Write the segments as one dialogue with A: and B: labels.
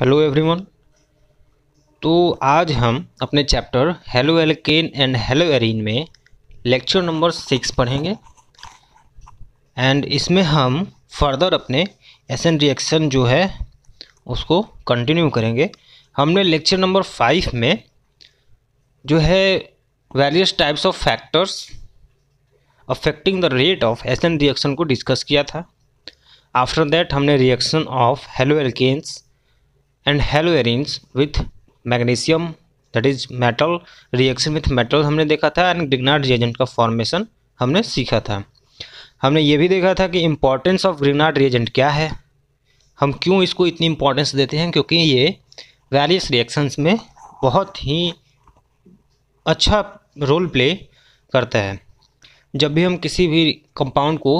A: hello everyone तो आज हम अपने chapter halo alkane and halo arene में लेक्चर नंबर सिक्स पढ़ेंगे एंड इसमें हम फर्दर अपने एस एन रिएक्शन जो है उसको कंटिन्यू करेंगे हमने लेक्चर नंबर फाइव में जो है various types of factors affecting the rate of S N reaction को डिस्कस किया था आफ्टर दैट हमने reaction of halo alkanes and halo arenes with magnesium that is metal reaction with metal हमने देखा था एंड ग्रिगनार्ड रिएजेंट का formation हमने सीखा था हमने ये भी देखा था कि इम्पॉर्टेंस ऑफ ग्रिगनार्ड रिएजेंट क्या है हम क्यों इसको इतनी इम्पोर्टेंस देते हैं क्योंकि ये वेरियस रिएक्शंस में बहुत ही अच्छा रोल प्ले करता है जब भी हम किसी भी कंपाउंड को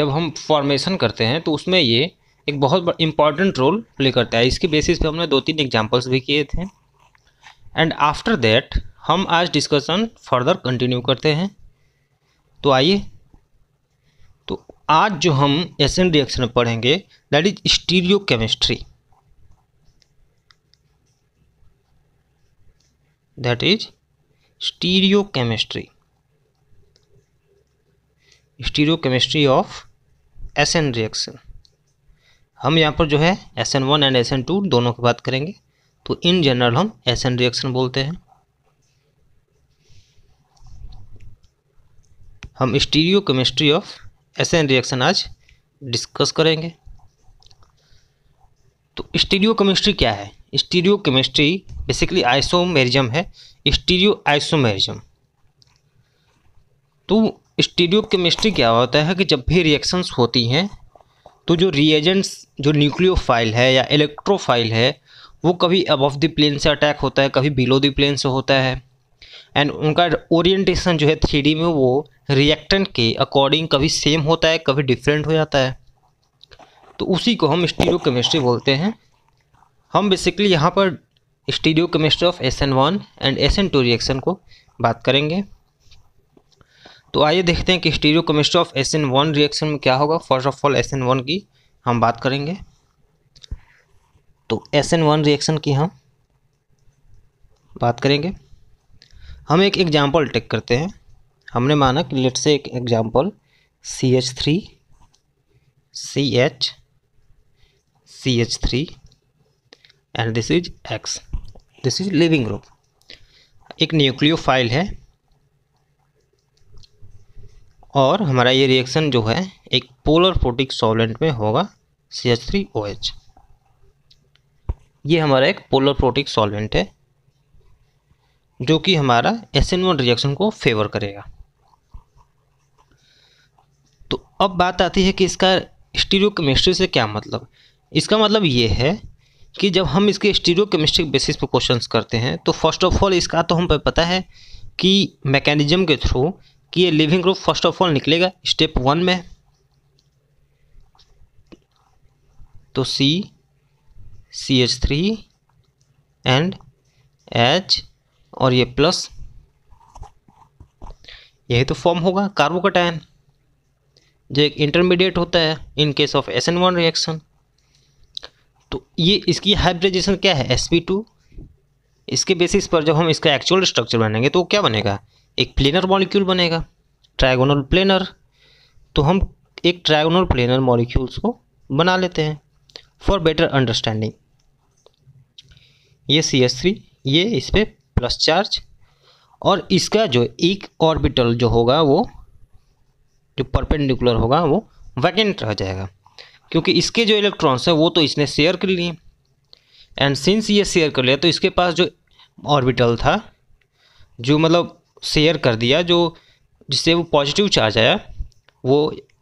A: जब हम फॉर्मेशन करते हैं तो उसमें ये एक बहुत इंपॉर्टेंट रोल प्ले करता है इसके बेसिस पे हमने दो तीन एग्जाम्पल्स भी किए थे एंड आफ्टर दैट हम आज डिस्कशन फर्दर कंटिन्यू करते हैं तो आइए तो आज जो हम एस एन रिएक्शन पढ़ेंगे that is stereo chemistry that is stereo chemistry stereo chemistry of S N reaction हम यहाँ पर जो है S N one and S N two दोनों की बात करेंगे तो इन जनरल हम एस एन रिएक्शन बोलते हैं हम stereo chemistry of S N reaction आज डिस्कस करेंगे तो स्टीरियो केमिस्ट्री क्या है स्टीरियो केमिस्ट्री बेसिकली आइसोमेरिज्म है स्टीरियो आइसोमेरिज्म तो स्टीरियो केमिस्ट्री क्या होता है कि जब भी रिएक्शंस होती हैं तो जो रिएजेंट्स जो न्यूक्लियोफाइल है या इलेक्ट्रोफाइल है वो कभी अबव द प्लेन से अटैक होता है कभी बिलो द प्लेन से होता है एंड उनका ओरिएंटेशन जो है थ्री में वो रिएक्टेंट के अकॉर्डिंग कभी सेम होता है कभी डिफरेंट हो जाता है तो उसी को हम स्टीरियो केमिस्ट्री बोलते हैं हम बेसिकली यहाँ पर stereo chemistry of S N one and S N two reaction को बात करेंगे तो आइए देखते हैं कि stereo chemistry of S N one reaction में क्या होगा first of all S N one की हम बात करेंगे तो एस एन वन रिएक्शन की हम बात करेंगे हम एक एग्जाम्पल टेक करते हैं हमने माना कि लेट से एक example C H three C H C H three and this is X this is leaving group एक न्यूक्लियोफाइल है और हमारा ये रिएक्शन जो है एक पोलर फोटिक सॉलेंट में होगा C H three O H ये हमारा एक पोलर प्रोटिक सॉलेंट है जो कि हमारा एस एन वन रिएक्शन को फेवर करेगा तो अब बात आती है कि इसका स्टीरियो केमिस्ट्री से क्या मतलब इसका मतलब ये है कि जब हम इसके स्टीरियो केमिस्ट्रिक बेसिस पर क्वेश्चंस करते हैं तो फर्स्ट ऑफ ऑल इसका तो हम पता है कि मैकेनिज्म के थ्रू कि ये leaving group first of all निकलेगा स्टेप वन में तो C C H three and H और ये प्लस यही तो फॉर्म होगा कार्बोकटायन जो एक इंटरमीडिएट होता है in case of S N one reaction तो ये इसकी हाइब्रिडाइजेशन क्या है एस पी टू इसके बेसिस पर जब हम इसका एक्चुअल स्ट्रक्चर बनेंगे तो क्या बनेगा एक प्लेनर मॉलिक्यूल बनेगा ट्रायगोनल प्लेनर तो हम एक ट्रायगोनल प्लेनर मॉलिक्यूल्स को बना लेते हैं फॉर बेटर अंडरस्टैंडिंग ये सी एस थ्री ये इस पर प्लस चार्ज और इसका जो एक ऑर्बिटल जो होगा वो जो परपेंडिकुलर होगा वो वैकेंट रह जाएगा क्योंकि इसके जो इलेक्ट्रॉन्स हैं वो तो इसने शेयर कर लिए एंड सिंस ये शेयर कर लिया तो इसके पास जो ऑर्बिटल था जो मतलब शेयर कर दिया जो जिससे वो पॉजिटिव चार्ज आया वो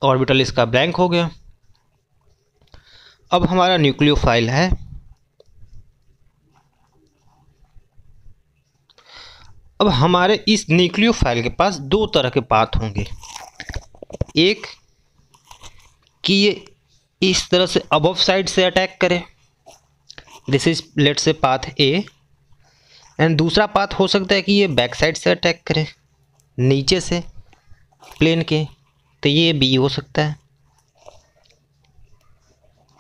A: ऑर्बिटल इसका ब्लैंक हो गया अब हमारा न्यूक्लियोफाइल है अब हमारे इस न्यूक्लियोफाइल के पास दो तरह के पाथ होंगे एक कि ये इस तरह से अबव साइड से अटैक करे this is let say path A and दूसरा पाथ हो सकता है कि ये बैक साइड से अटैक करे नीचे से प्लेन के तो ये बी हो सकता है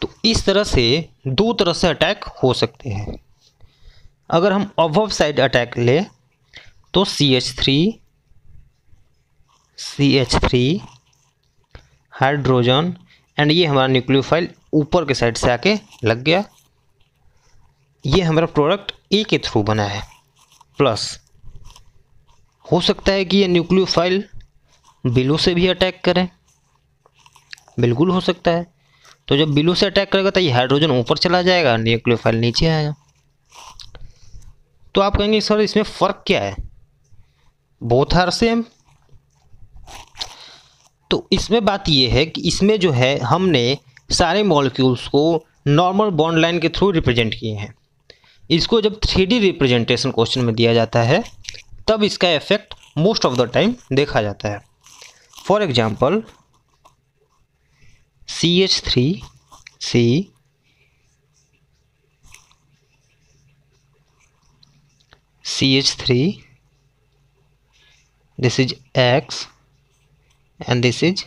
A: तो इस तरह से दो तरह से अटैक हो सकते हैं अगर हम अवव साइड अटैक लें तो C H three C H three hydrogen and ये हमारा न्यूक्लियोफाइल ऊपर के साइड से आके लग गया ये हमारा प्रोडक्ट ए e के थ्रू बना है प्लस हो सकता है कि ये न्यूक्लियोफाइल बिलो से भी अटैक करें बिल्कुल हो सकता है तो जब बिलो से अटैक करेगा तो ये हाइड्रोजन ऊपर चला जाएगा न्यूक्लियोफाइल नीचे आएगा तो आप कहेंगे सर इसमें फ़र्क क्या है बोथ आर सेम तो इसमें बात यह है कि इसमें जो है हमने सारे मॉलिक्यूल्स को नॉर्मल बॉन्ड लाइन के थ्रू रिप्रेजेंट किए हैं इसको जब थ्री रिप्रेजेंटेशन क्वेश्चन में दिया जाता है तब इसका effect most of the time देखा जाता है for example C H three C C H three this is X and this is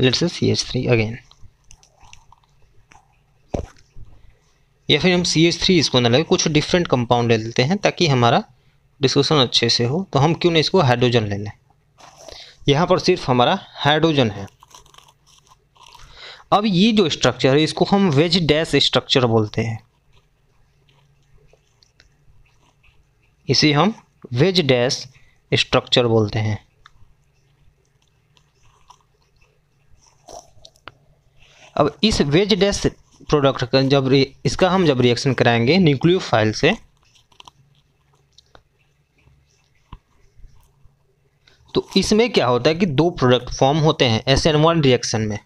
A: let's C H three again या फिर हम सी एच थ्री इसको ना लगे कुछ डिफरेंट कंपाउंड ले लेते हैं ताकि हमारा डिस्कशन अच्छे से हो तो हम क्यों ना इसको हाइड्रोजन ले लें यहाँ पर सिर्फ हमारा हाइड्रोजन है अब ये जो स्ट्रक्चर है इसको हम वेज डैश स्ट्रक्चर बोलते हैं इसे हम वेज डैश स्ट्रक्चर बोलते हैं अब इस वेज डैश प्रोडक्ट का जब इसका हम जब रिएक्शन कराएंगे न्यूक्लियो फाइल से तो इसमें क्या होता है कि दो प्रोडक्ट फॉर्म होते हैं एस एन वन रिएक्शन में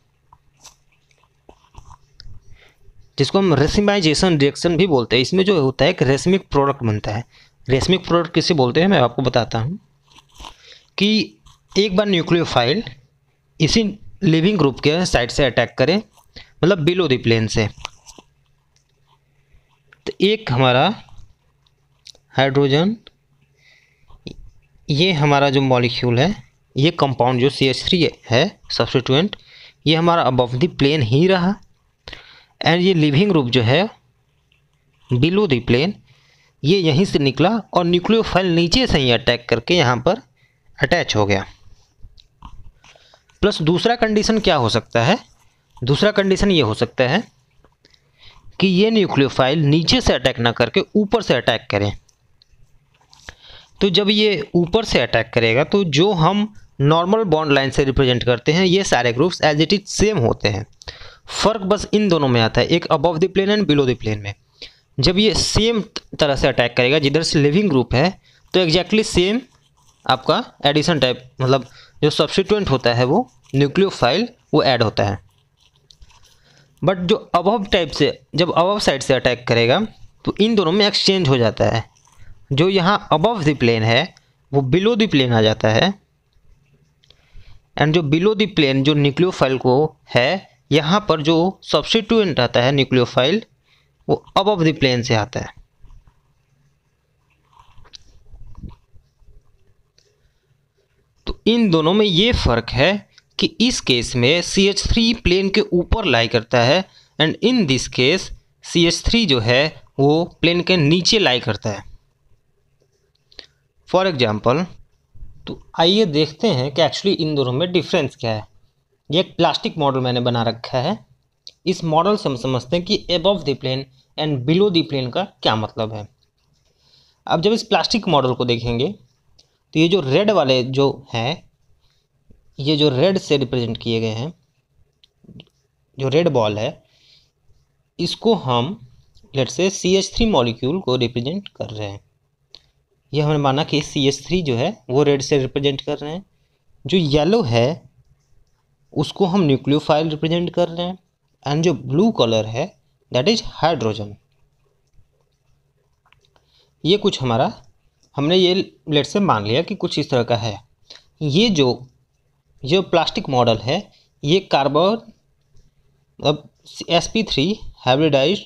A: जिसको हम रेसिमाइजेशन रिएक्शन भी बोलते हैं इसमें जो होता है एक रेशमिक प्रोडक्ट बनता है रेशमिक प्रोडक्ट किसे बोलते हैं मैं आपको बताता हूँ कि एक बार न्यूक्लियोफाइल इसी लिविंग ग्रुप के साइड से अटैक करें मतलब बिलो द प्लेन से तो एक हमारा हाइड्रोजन ये हमारा जो मॉलिक्यूल है ये कंपाउंड जो सी एच थ्री है सब्सटीट्यूएंट ये हमारा अबव द प्लेन ही रहा एंड ये लिविंग रूप जो है बिलो द प्लेन ये यहीं से निकला और न्यूक्लियोफाइल नीचे से ही अटैक करके यहाँ पर अटैच हो गया प्लस दूसरा कंडीशन क्या हो सकता है दूसरा कंडीशन ये हो सकता है कि ये न्यूक्लियोफाइल नीचे से अटैक ना करके ऊपर से अटैक करें तो जब ये ऊपर से अटैक करेगा तो जो हम नॉर्मल बॉन्ड लाइन से रिप्रेजेंट करते हैं ये सारे groups as it is same होते हैं फ़र्क बस इन दोनों में आता है एक above the plane and below the plane में जब ये सेम तरह से अटैक करेगा जिधर से लिविंग ग्रुप है तो एग्जैक्टली सेम आपका एडिशन टाइप मतलब जो सब्सिटेंट होता है वो न्यूक्लियोफाइल वो ऐड होता है बट जो अबव टाइप से जब अबव साइड से अटैक करेगा तो इन दोनों में एक्सचेंज हो जाता है जो यहाँ अबव द प्लेन है वो बिलो द प्लेन आ जाता है एंड जो बिलो द प्लेन जो न्यूक्लियो को है यहाँ पर जो सब्सिट्यूंट आता है न्यूक्लियो वो अबव द प्लेन से आता है तो इन दोनों में ये फ़र्क है कि इस केस में सी एच थ्री प्लेन के ऊपर लाई करता है and in this case C H three जो है वो प्लेन के नीचे लाई करता है फॉर एग्जाम्पल तो आइए देखते हैं कि एक्चुअली इन दोनों में डिफरेंस क्या है ये एक प्लास्टिक मॉडल मैंने बना रखा है इस मॉडल से हम समझते हैं कि above the plane and below the plane का क्या मतलब है अब जब इस प्लास्टिक मॉडल को देखेंगे तो ये जो रेड वाले जो हैं ये जो रेड से रिप्रेजेंट किए गए हैं जो रेड बॉल है इसको हम let say C H three molecule को रिप्रेजेंट कर रहे हैं ये हमने माना कि सी एच थ्री जो है वो रेड से रिप्रेजेंट कर रहे हैं जो येलो है उसको हम न्यूक्लियोफाइल रिप्रेजेंट कर रहे हैं एंड जो ब्लू कलर है दैट इज हाइड्रोजन ये कुछ हमारा हमने ये लेट से मान लिया कि कुछ इस तरह का है ये जो जो प्लास्टिक मॉडल है ये कार्बन मतलब एस पी थ्री हाइब्रिडाइज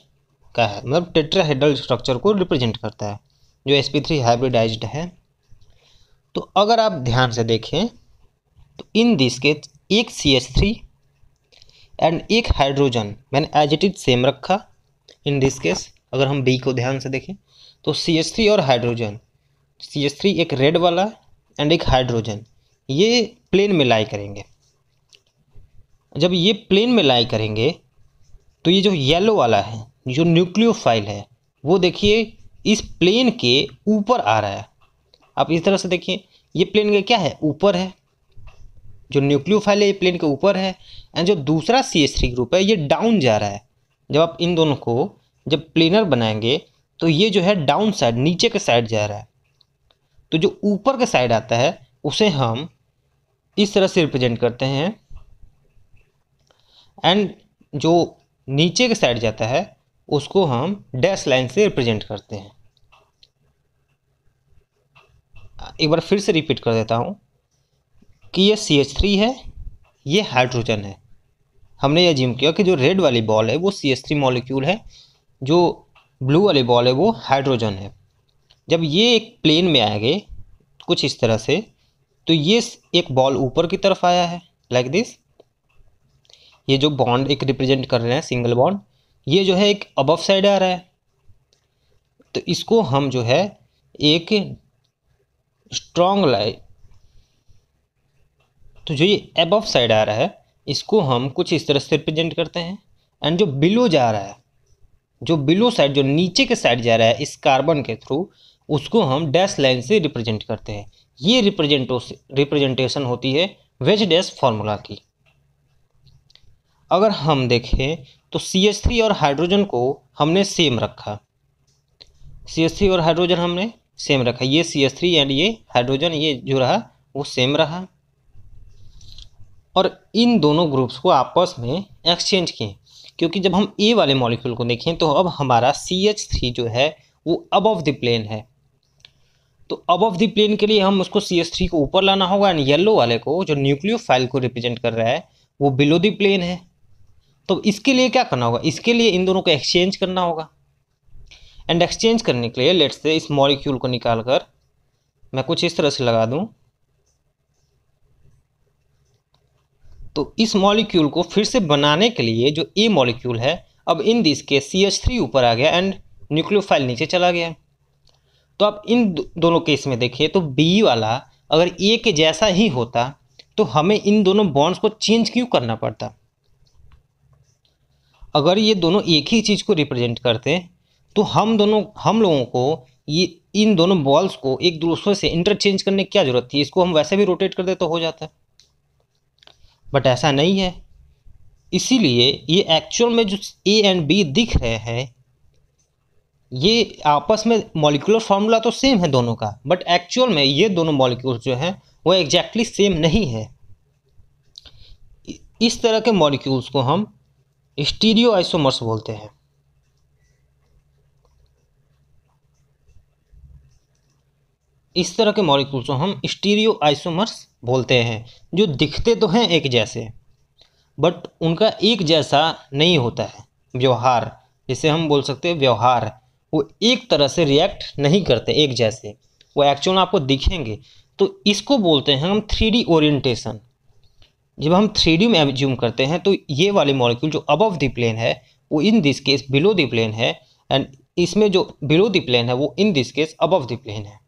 A: का है मतलब टेट्राहेड्रल स्ट्रक्चर को रिप्रेजेंट करता है जो एस पी थ्री हाइब्रिडाइज्ड है तो अगर आप ध्यान से देखें तो इन दिस के एक सी एस थ्री एंड एक हाइड्रोजन मैंने एज इट इज सेम रखा इन दिस केस अगर हम बी को ध्यान से देखें तो सी एस थ्री और हाइड्रोजन सी एस थ्री एक रेड वाला एंड एक हाइड्रोजन ये प्लेन में लाई करेंगे जब ये प्लेन में लाई करेंगे तो ये जो येलो वाला है जो न्यूक्लियोफाइल है वो देखिए इस प्लेन के ऊपर आ रहा है आप इस तरह से देखिए ये प्लेन का क्या है ऊपर है जो न्यूक्लियोफाइल है ये प्लेन के ऊपर है एंड जो दूसरा सी एस थ्री ग्रुप है ये डाउन जा रहा है जब आप इन दोनों को जब प्लेनर बनाएंगे तो ये जो है डाउन साइड नीचे के साइड जा रहा है तो जो ऊपर के साइड आता है उसे हम इस तरह से रिप्रेजेंट करते हैं एंड जो नीचे के साइड जाता है उसको हम डैश लाइन से रिप्रेजेंट करते हैं एक बार फिर से रिपीट कर देता हूँ कि ये सी एच थ्री है ये हाइड्रोजन है हमने यह जिम किया कि जो रेड वाली बॉल है वो सी एच थ्री मॉलिक्यूल है जो ब्लू वाली बॉल है वो हाइड्रोजन है जब ये एक प्लेन में आएंगे कुछ इस तरह से तो ये एक बॉल ऊपर की तरफ आया है लाइक like दिस ये जो बॉन्ड एक रिप्रेजेंट कर रहे हैं सिंगल बॉन्ड ये जो है एक अबव साइड आ रहा है तो इसको हम जो है एक स्ट्रॉन्ग लाइट तो जो ये अब साइड आ रहा है इसको हम कुछ इस तरह से रिप्रेजेंट करते हैं एंड जो बिलो जा रहा है जो बिलो साइड जो नीचे के साइड जा रहा है इस कार्बन के थ्रू उसको हम डैश लाइन से रिप्रेजेंट करते हैं ये रिप्रेजेंटो रिप्रेजेंटेशन होती है वेज डैश फॉर्मूला की अगर हम देखें तो सी एच थ्री और हाइड्रोजन को हमने सेम रखा सी एस थ्री और हाइड्रोजन हमने सेम रखा ये सी एस थ्री एंड ये हाइड्रोजन ये जो रहा वो सेम रहा और इन दोनों ग्रुप्स को आपस में एक्सचेंज किए क्योंकि जब हम ए वाले मॉलिक्यूल को देखें तो अब हमारा सी एच थ्री जो है वो अबव द प्लेन है तो अब ऑफ दी प्लेन के लिए हम उसको सी एस थ्री को ऊपर लाना होगा एंड येलो वाले को जो न्यूक्लियो फाइल को रिप्रेजेंट कर रहा है वो बिलो द प्लेन है तो इसके लिए क्या करना होगा इसके लिए इन दोनों को एक्सचेंज करना होगा एंड एक्सचेंज करने के लिए लेट्स से इस मॉलिक्यूल को निकाल कर मैं कुछ इस तरह से लगा दूं तो इस मॉलिक्यूल को फिर से बनाने के लिए जो ए मॉलिक्यूल है अब इन दिस के सी एच थ्री ऊपर आ गया एंड न्यूक्लियोफाइल नीचे चला गया तो आप इन दोनों केस में देखिए तो बी वाला अगर ए के जैसा ही होता तो हमें इन दोनों बॉन्ड्स को चेंज क्यों करना पड़ता अगर ये दोनों एक ही चीज़ को रिप्रेजेंट करते तो हम दोनों हम लोगों को ये इन दोनों बॉल्स को एक दूसरे से इंटरचेंज करने की क्या ज़रूरत थी इसको हम वैसे भी रोटेट कर दे तो हो जाता बट ऐसा नहीं है इसीलिए ये एक्चुअल में जो ए एंड बी दिख रहे हैं ये आपस में मॉलिकुलर फार्मूला तो सेम है दोनों का बट एक्चुअल में ये दोनों मॉलिक्यूल्स जो हैं वो एग्जैक्टली exactly सेम नहीं है इस तरह के मॉलिक्यूल्स को हम स्टीरियो आइसोमर्स बोलते हैं इस तरह के मॉलिक्यूल्स को हम स्टीरियो आइसोमर्स बोलते हैं जो दिखते तो हैं एक जैसे बट उनका एक जैसा नहीं होता है व्यवहार जिसे हम बोल सकते हैं व्यवहार वो एक तरह से रिएक्ट नहीं करते एक जैसे वो एक्चुअल आपको दिखेंगे तो इसको बोलते हैं हम थ्री डी ओरिएंटेशन जब हम थ्री डी में ज्यूम करते हैं तो ये वाले मॉलिक्यूल जो अबव द प्लेन है वो in this case below the plane है एंड इसमें जो बिलो द प्लेन है वो in this case above the plane है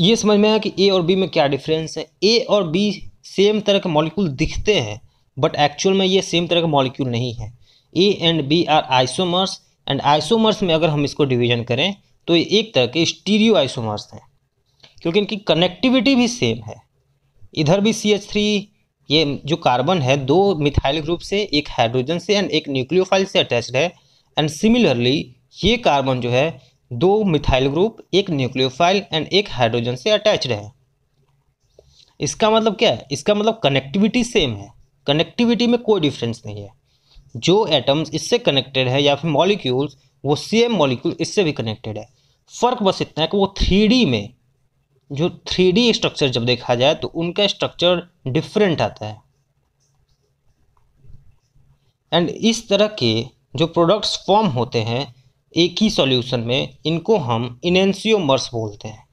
A: ये समझ में आया कि ए और बी में क्या डिफरेंस है ए और बी सेम तरह के मॉलिक्यूल दिखते हैं बट एक्चुअल में ये सेम तरह के मॉलिक्यूल नहीं है A and B are isomers and isomers में अगर हम इसको डिवीजन करें तो ये एक तरह के स्टीरियो आइसोमर्स हैं क्योंकि इनकी कनेक्टिविटी भी सेम है इधर भी सी एच थ्री ये जो कार्बन है दो मिथाइल ग्रुप से एक हाइड्रोजन से एंड एक न्यूक्लियोफाइल से अटैच्ड है एंड सिमिलरली ये कार्बन जो है दो मिथाइल ग्रुप एक न्यूक्लियोफाइल एंड एक हाइड्रोजन से अटैच्ड है इसका मतलब क्या है इसका मतलब कनेक्टिविटी सेम है कनेक्टिविटी में कोई डिफरेंस नहीं है जो एटम्स इससे कनेक्टेड है या फिर मॉलिक्यूल्स वो सेम मॉलिक्यूल इससे भी कनेक्टेड है फ़र्क बस इतना है कि वो थ्री में जो थ्री स्ट्रक्चर जब देखा जाए तो उनका स्ट्रक्चर डिफरेंट आता है एंड इस तरह के जो प्रोडक्ट्स फॉर्म होते हैं एक ही सॉल्यूशन में इनको हम इनेंसियोमर्स बोलते हैं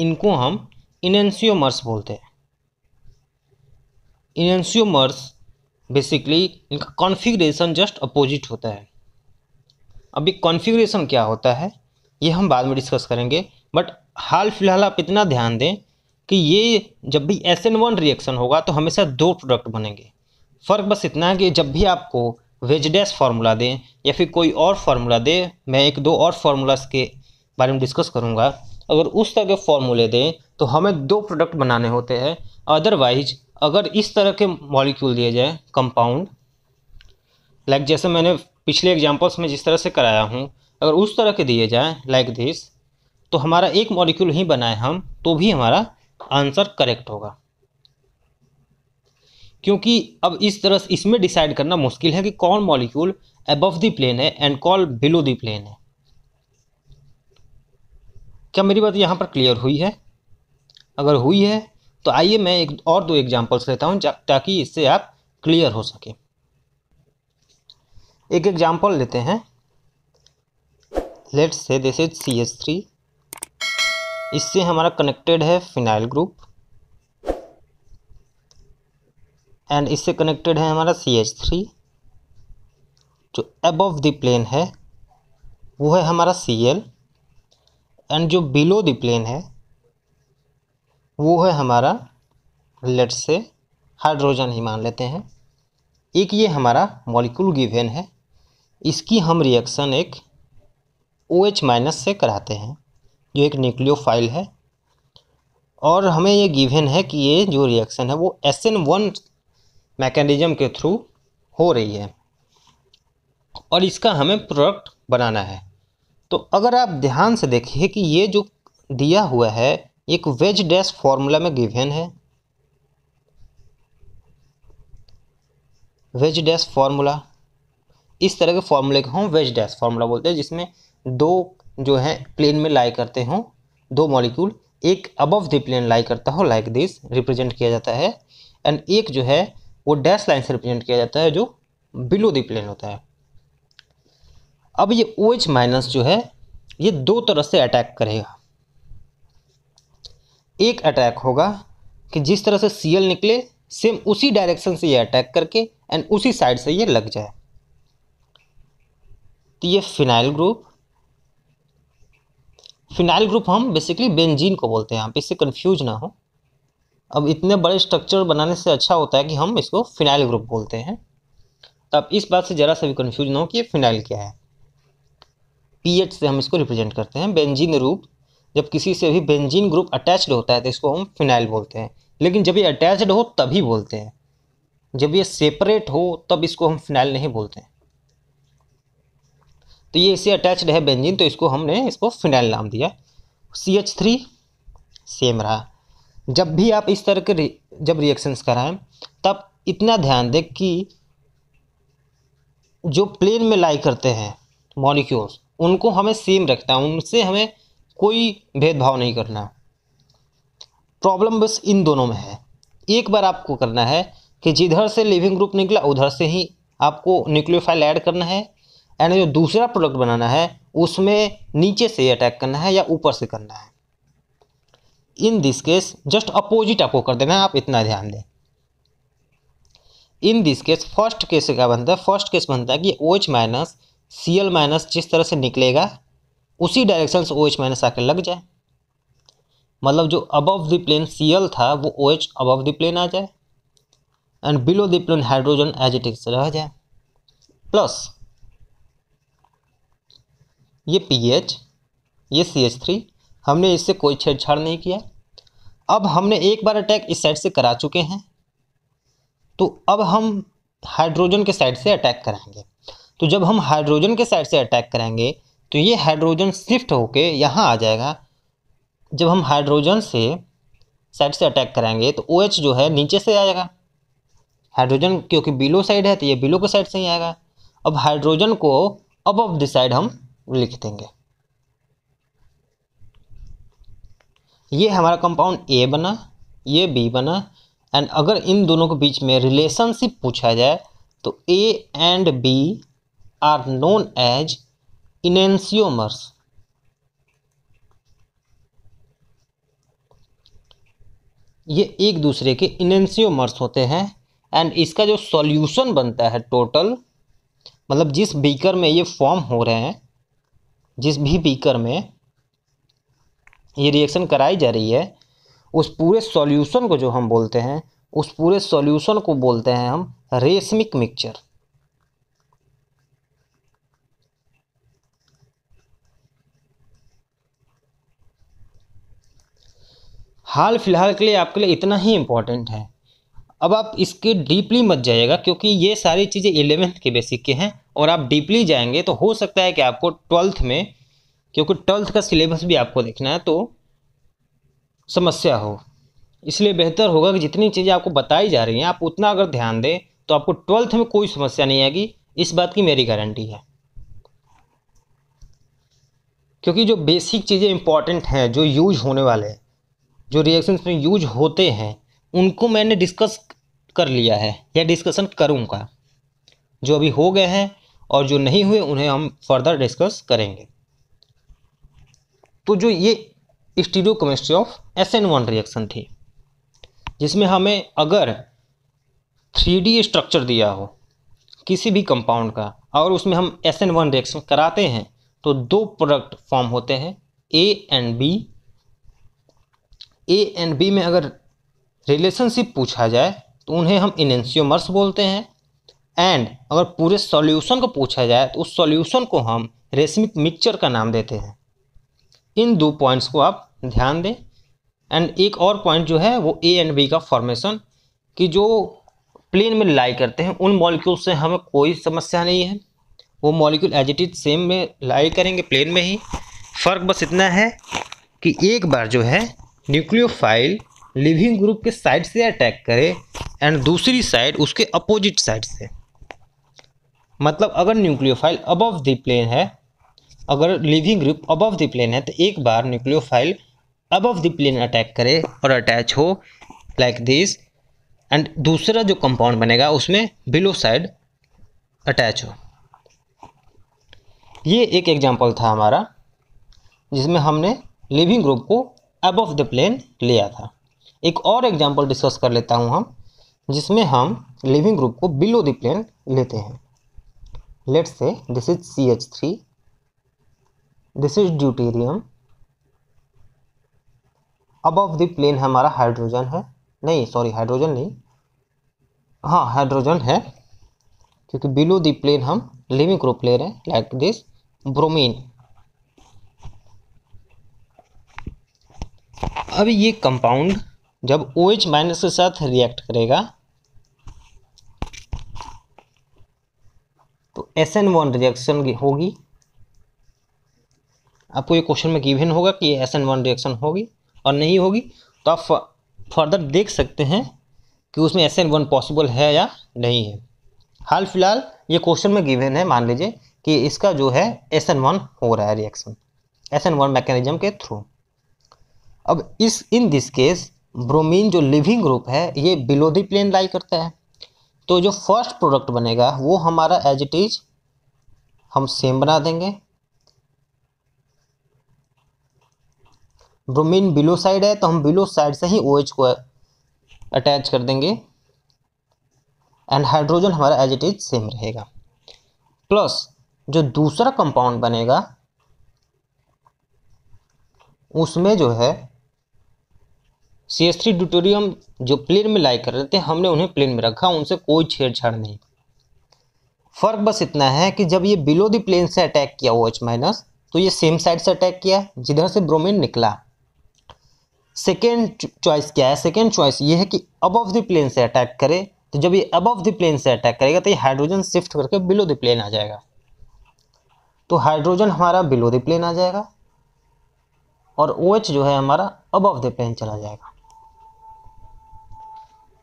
A: इनको हम इनेंसियोमर्स बोलते हैं इनेंसियोमर्स बेसिकली इनका कॉन्फ़िगरेशन जस्ट अपोजिट होता है अभी कॉन्फ़िगरेशन क्या होता है ये हम बाद में डिस्कस करेंगे बट हाल फिलहाल आप इतना ध्यान दें कि ये जब भी एस एन वन रिएक्शन होगा तो हमेशा दो प्रोडक्ट बनेंगे फ़र्क बस इतना है कि जब भी आपको वेजडेस फार्मूला दें या फिर कोई और फार्मूला दें मैं एक दो और फार्मूलाज के बारे में डिस्कस करूँगा अगर उस तरह के फॉर्मूले दें तो हमें दो प्रोडक्ट बनाने होते हैं अदरवाइज अगर इस तरह के मॉलिक्यूल दिए जाए कंपाउंड लाइक जैसे मैंने पिछले एग्जांपल्स में जिस तरह से कराया हूँ अगर उस तरह के दिए जाए लाइक दिस तो हमारा एक मॉलिक्यूल ही बनाए हम तो भी हमारा आंसर करेक्ट होगा क्योंकि अब इस तरह इसमें डिसाइड करना मुश्किल है कि कौन मॉलिक्यूल अबव द प्लेन है and call below the plane है क्या मेरी बात यहाँ पर क्लियर हुई है अगर हुई है तो आइए मैं एक और दो एग्जाम्पल्स लेता हूँ ताकि इससे आप क्लियर हो सके एक एग्जाम्पल लेते हैं let's say this is C H three इससे हमारा कनेक्टेड है फिनाइल ग्रुप एंड इससे कनेक्टेड है हमारा सी एच थ्री जो एबव द प्लेन है वो है हमारा सी एल एंड जो बिलो द प्लेन है वो है हमारा लेट से हाइड्रोजन ही मान लेते हैं एक ये हमारा मॉलिक्यूल गिवेन है इसकी हम रिएक्शन एक ओ एच माइनस से कराते हैं जो एक न्यूक्लियोफाइल है और हमें ये गिवेन है कि ये जो रिएक्शन है वो एस एन वन मैकेनिज्म के थ्रू हो रही है और इसका हमें प्रोडक्ट बनाना है तो अगर आप ध्यान से देखिए कि ये जो दिया हुआ है एक वेज डैश फॉर्मूला में गिवन है वेज डैश फार्मूला इस तरह के फार्मूले को हम वेज डैश फार्मूला बोलते हैं जिसमें दो जो है प्लेन में लाई करते हों दो मॉलिक्यूल एक अबव द प्लेन लाई करता हो लाइक दिस रिप्रेजेंट किया जाता है एंड एक जो है वो डैश लाइन से रिप्रेजेंट किया जाता है जो बिलो द प्लेन होता है अब ये ओ OH माइनस जो है ये दो तरह से अटैक करेगा एक अटैक होगा कि जिस तरह से सी निकले सेम उसी डायरेक्शन से ये अटैक करके एंड उसी साइड से ये लग जाए तो ये फिनाइल ग्रुप फिनाइल ग्रुप हम बेसिकली बेंजीन को बोलते हैं आप इससे कंफ्यूज ना हो अब इतने बड़े स्ट्रक्चर बनाने से अच्छा होता है कि हम इसको फिनाइल ग्रुप बोलते हैं तो आप इस बात से ज़रा सा भी कन्फ्यूज ना हो कि ये फिनाइल क्या है पीएच से हम इसको रिप्रेजेंट करते हैं बेंजीन रूप जब किसी से भी बेंजीन ग्रुप अटैच्ड होता है तो इसको हम फिनाइल बोलते हैं लेकिन जब ये अटैच्ड हो तभी बोलते हैं जब ये सेपरेट हो तब इसको हम फिनाइल नहीं बोलते हैं तो ये इसे अटैच्ड है बेंजीन तो इसको हमने इसको फिनाइल नाम दिया सी एच थ्री सेम रहा जब भी आप इस तरह के रि, जब रिएक्शंस कराएं तब इतना ध्यान दें कि जो प्लेन में लाई करते हैं मॉलिक्यूल्स उनको हमें सेम रखना है उनसे हमें कोई भेदभाव नहीं करना प्रॉब्लम बस इन दोनों में है एक बार आपको करना है कि जिधर से लिविंग ग्रुप निकला उधर से ही आपको न्यूक्लियोफाइल ऐड करना है एंड जो दूसरा प्रोडक्ट बनाना है उसमें नीचे से अटैक करना है या ऊपर से करना है in this case just opposite आपको कर देना है आप इतना ध्यान दें in this case first case क्या बनता है फर्स्ट केस बनता है कि H OH minus C L minus जिस तरह से निकलेगा उसी डायरेक्शन से ओ एच माइनस आकर लग जाए मतलब जो above the plane C L था वो O H above the plane आ जाए and below the plane hydrogen as it is रह जाए प्लस ये पी एच ये सी एच थ्री हमने इससे कोई छेड़छाड़ नहीं किया अब हमने एक बार अटैक इस साइड से करा चुके हैं तो अब हम हाइड्रोजन के साइड से अटैक कराएंगे तो जब हम हाइड्रोजन के साइड से अटैक करेंगे तो ये हाइड्रोजन शिफ्ट होके यहाँ आ जाएगा जब हम हाइड्रोजन से साइड से अटैक करेंगे तो ओ OH जो है नीचे से आएगा हाइड्रोजन क्योंकि बिलो साइड है तो ये बिलो के साइड से ही आएगा अब हाइड्रोजन को अब ऑफ दिस साइड हम लिख देंगे ये हमारा कंपाउंड ए बना ये बी बना एंड अगर इन दोनों के बीच में रिलेशनशिप पूछा जाए तो A and B are known as enantiomers ये एक दूसरे के इनेंसियोमर्स होते हैं एंड इसका जो सॉल्यूशन बनता है टोटल मतलब जिस बीकर में ये फॉर्म हो रहे हैं जिस भी बीकर में ये रिएक्शन कराई जा रही है उस पूरे सॉल्यूशन को जो हम बोलते हैं उस पूरे सॉल्यूशन को बोलते हैं हम रेशमिक मिक्सचर हाल फिलहाल के लिए आपके लिए इतना ही इम्पोर्टेंट है अब आप इसके डीपली मत जाइएगा क्योंकि ये सारी चीज़ें इलेवेंथ के बेसिक के हैं और आप डीपली जाएंगे तो हो सकता है कि आपको ट्वेल्थ में क्योंकि ट्वेल्थ का सिलेबस भी आपको देखना है तो समस्या हो इसलिए बेहतर होगा कि जितनी चीज़ें आपको बताई जा रही हैं आप उतना अगर ध्यान दें तो आपको ट्वेल्थ में कोई समस्या नहीं आएगी इस बात की मेरी गारंटी है क्योंकि जो बेसिक चीज़ें इंपॉर्टेंट हैं जो यूज होने वाले हैं जो रिएक्शंस में यूज होते हैं उनको मैंने डिस्कस कर लिया है या डिस्कशन करूँगा जो अभी हो गए हैं और जो नहीं हुए उन्हें हम फर्दर डिस्कस करेंगे तो जो ये stereo chemistry of S N one reaction थी जिसमें हमें अगर थ्री डी स्ट्रक्चर दिया हो किसी भी कंपाउंड का और उसमें हम एस एन वन रिएक्शन कराते हैं तो दो प्रोडक्ट फॉर्म होते हैं A and B A and B में अगर रिलेशनशिप पूछा जाए तो उन्हें हम इनेंसियोमर्स बोलते हैं एंड अगर पूरे सॉल्यूशन को पूछा जाए तो उस सॉल्यूशन को हम रेसमिक मिक्सचर का नाम देते हैं इन दो पॉइंट्स को आप ध्यान दें एंड एक और पॉइंट जो है वो ए एंड बी का फॉर्मेशन कि जो प्लेन में लाई करते हैं उन मॉलिक्यूल से हमें कोई समस्या नहीं है वो molecule as it is same में लाई करेंगे प्लेन में ही फ़र्क बस इतना है कि एक बार जो है न्यूक्लियोफाइल लिविंग ग्रुप के साइड से अटैक करे एंड दूसरी साइड उसके अपोजिट साइड से मतलब अगर न्यूक्लियोफाइल अबव द प्लेन है अगर leaving group above the plane है तो एक बार nucleophile above the plane attack करे और अटैच हो लाइक दिस एंड दूसरा जो कंपाउंड बनेगा उसमें बिलो साइड अटैच हो ये एक एग्जांपल था हमारा जिसमें हमने लिविंग ग्रुप को अबव द प्लेन लिया था एक और एग्जाम्पल डिस्कस कर लेता हूँ हम जिसमें हम लिविंग ग्रुप को बिलो द प्लेन लेते हैं let's say this is C H three this is deuterium above the plane हमारा हाइड्रोजन है नहीं सॉरी हाइड्रोजन नहीं हाँ हाइड्रोजन है क्योंकि बिलो द प्लेन हम लिविंग ग्रुप ले रहे हैं लाइक दिस ब्रोमीन अब ये कंपाउंड जब ओ OH माइनस के साथ रिएक्ट करेगा तो एस एन वन रिएक्शन होगी आपको ये क्वेश्चन में गिवन होगा कि एस एन वन रिएक्शन होगी और नहीं होगी तो आप फर्दर देख सकते हैं कि उसमें एस एन वन पॉसिबल है या नहीं है हाल फिलहाल ये क्वेश्चन में गिवन है मान लीजिए कि इसका जो है एस एन वन हो रहा है reaction S N one mechanism के थ्रू अब इस इन दिस केस ब्रोमीन जो लिविंग ग्रुप है ये बिलो दी प्लेन लाई करता है तो जो फर्स्ट प्रोडक्ट बनेगा वो हमारा एज इट इज हम सेम बना देंगे ब्रोमीन बिलो साइड है तो हम बिलो साइड से ही ओ OH को अटैच कर देंगे एंड हाइड्रोजन हमारा एज इट इज सेम रहेगा प्लस जो दूसरा कंपाउंड बनेगा उसमें जो है सी एस थ्री ड्यूटोरियम जो प्लेन में लाई कर रहे थे हमने उन्हें प्लेन में रखा उनसे कोई छेड़छाड़ नहीं फर्क बस इतना है कि जब ये बिलो द प्लेन से अटैक किया ओ एच माइनस तो ये सेम साइड से अटैक किया जिधर से ब्रोमीन निकला सेकेंड चॉइस क्या है सेकेंड चॉइस ये है कि अब ऑफ द प्लेन से अटैक करे तो जब ये अब ऑफ द प्लेन से अटैक करेगा तो ये हाइड्रोजन शिफ्ट करके बिलो द प्लेन आ जाएगा तो हाइड्रोजन हमारा बिलो द प्लेन आ जाएगा और ओ OH जो है हमारा अब ऑफ द प्लेन चला जाएगा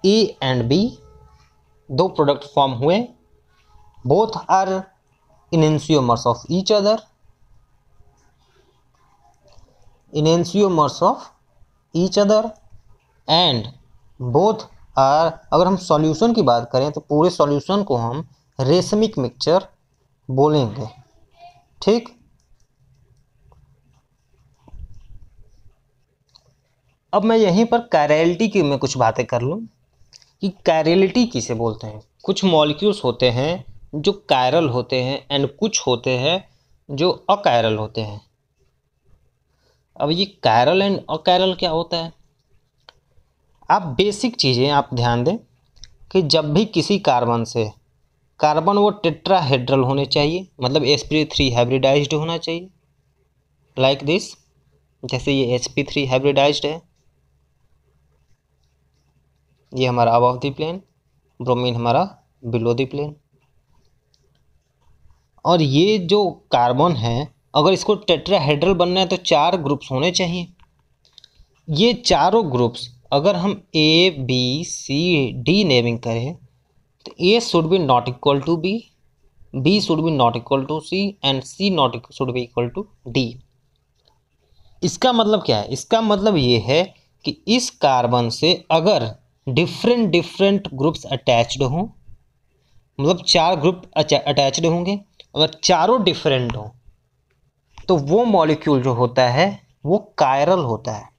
A: ए एंड बी दो प्रोडक्ट फॉर्म हुए both are enantiomers of each other enantiomers of each other and both are अगर हम सॉल्यूशन की बात करें तो पूरे सॉल्यूशन को हम रेशमिक मिक्सचर बोलेंगे ठीक अब मैं यहीं पर कैरेलिटी की मैं कुछ बातें कर लूँ कि कायरलिटी किसे बोलते हैं कुछ मॉलिक्यूल्स होते हैं जो कायरल होते हैं एंड कुछ होते हैं जो अकायरल होते हैं अब ये कायरल एंड अकायरल क्या होता है आप बेसिक चीज़ें आप ध्यान दें कि जब भी किसी कार्बन से कार्बन वो टेट्राहेड्रल होने चाहिए मतलब एस पी थ्री हाइब्रिडाइज्ड होना चाहिए लाइक like दिस जैसे ये एच पी थ्री हाइब्रिडाइज्ड है ये हमारा अबव दी प्लेन ब्रोमीन हमारा बिलो दी प्लेन और ये जो कार्बन है अगर इसको टेट्राहेड्रल बनना है तो चार ग्रुप्स होने चाहिए ये चारों ग्रुप्स अगर हम A B C D naming करें तो A should be not equal to B B should be not equal to C and C not should be equal to D इसका मतलब क्या है इसका मतलब ये है कि इस कार्बन से अगर डिफरेंट डिफरेंट ग्रुप्स अटैच्ड हों मतलब चार ग्रुप अटैच्ड होंगे अगर चारों डिफरेंट हों तो वो मॉलिक्यूल जो होता है वो कायरल होता है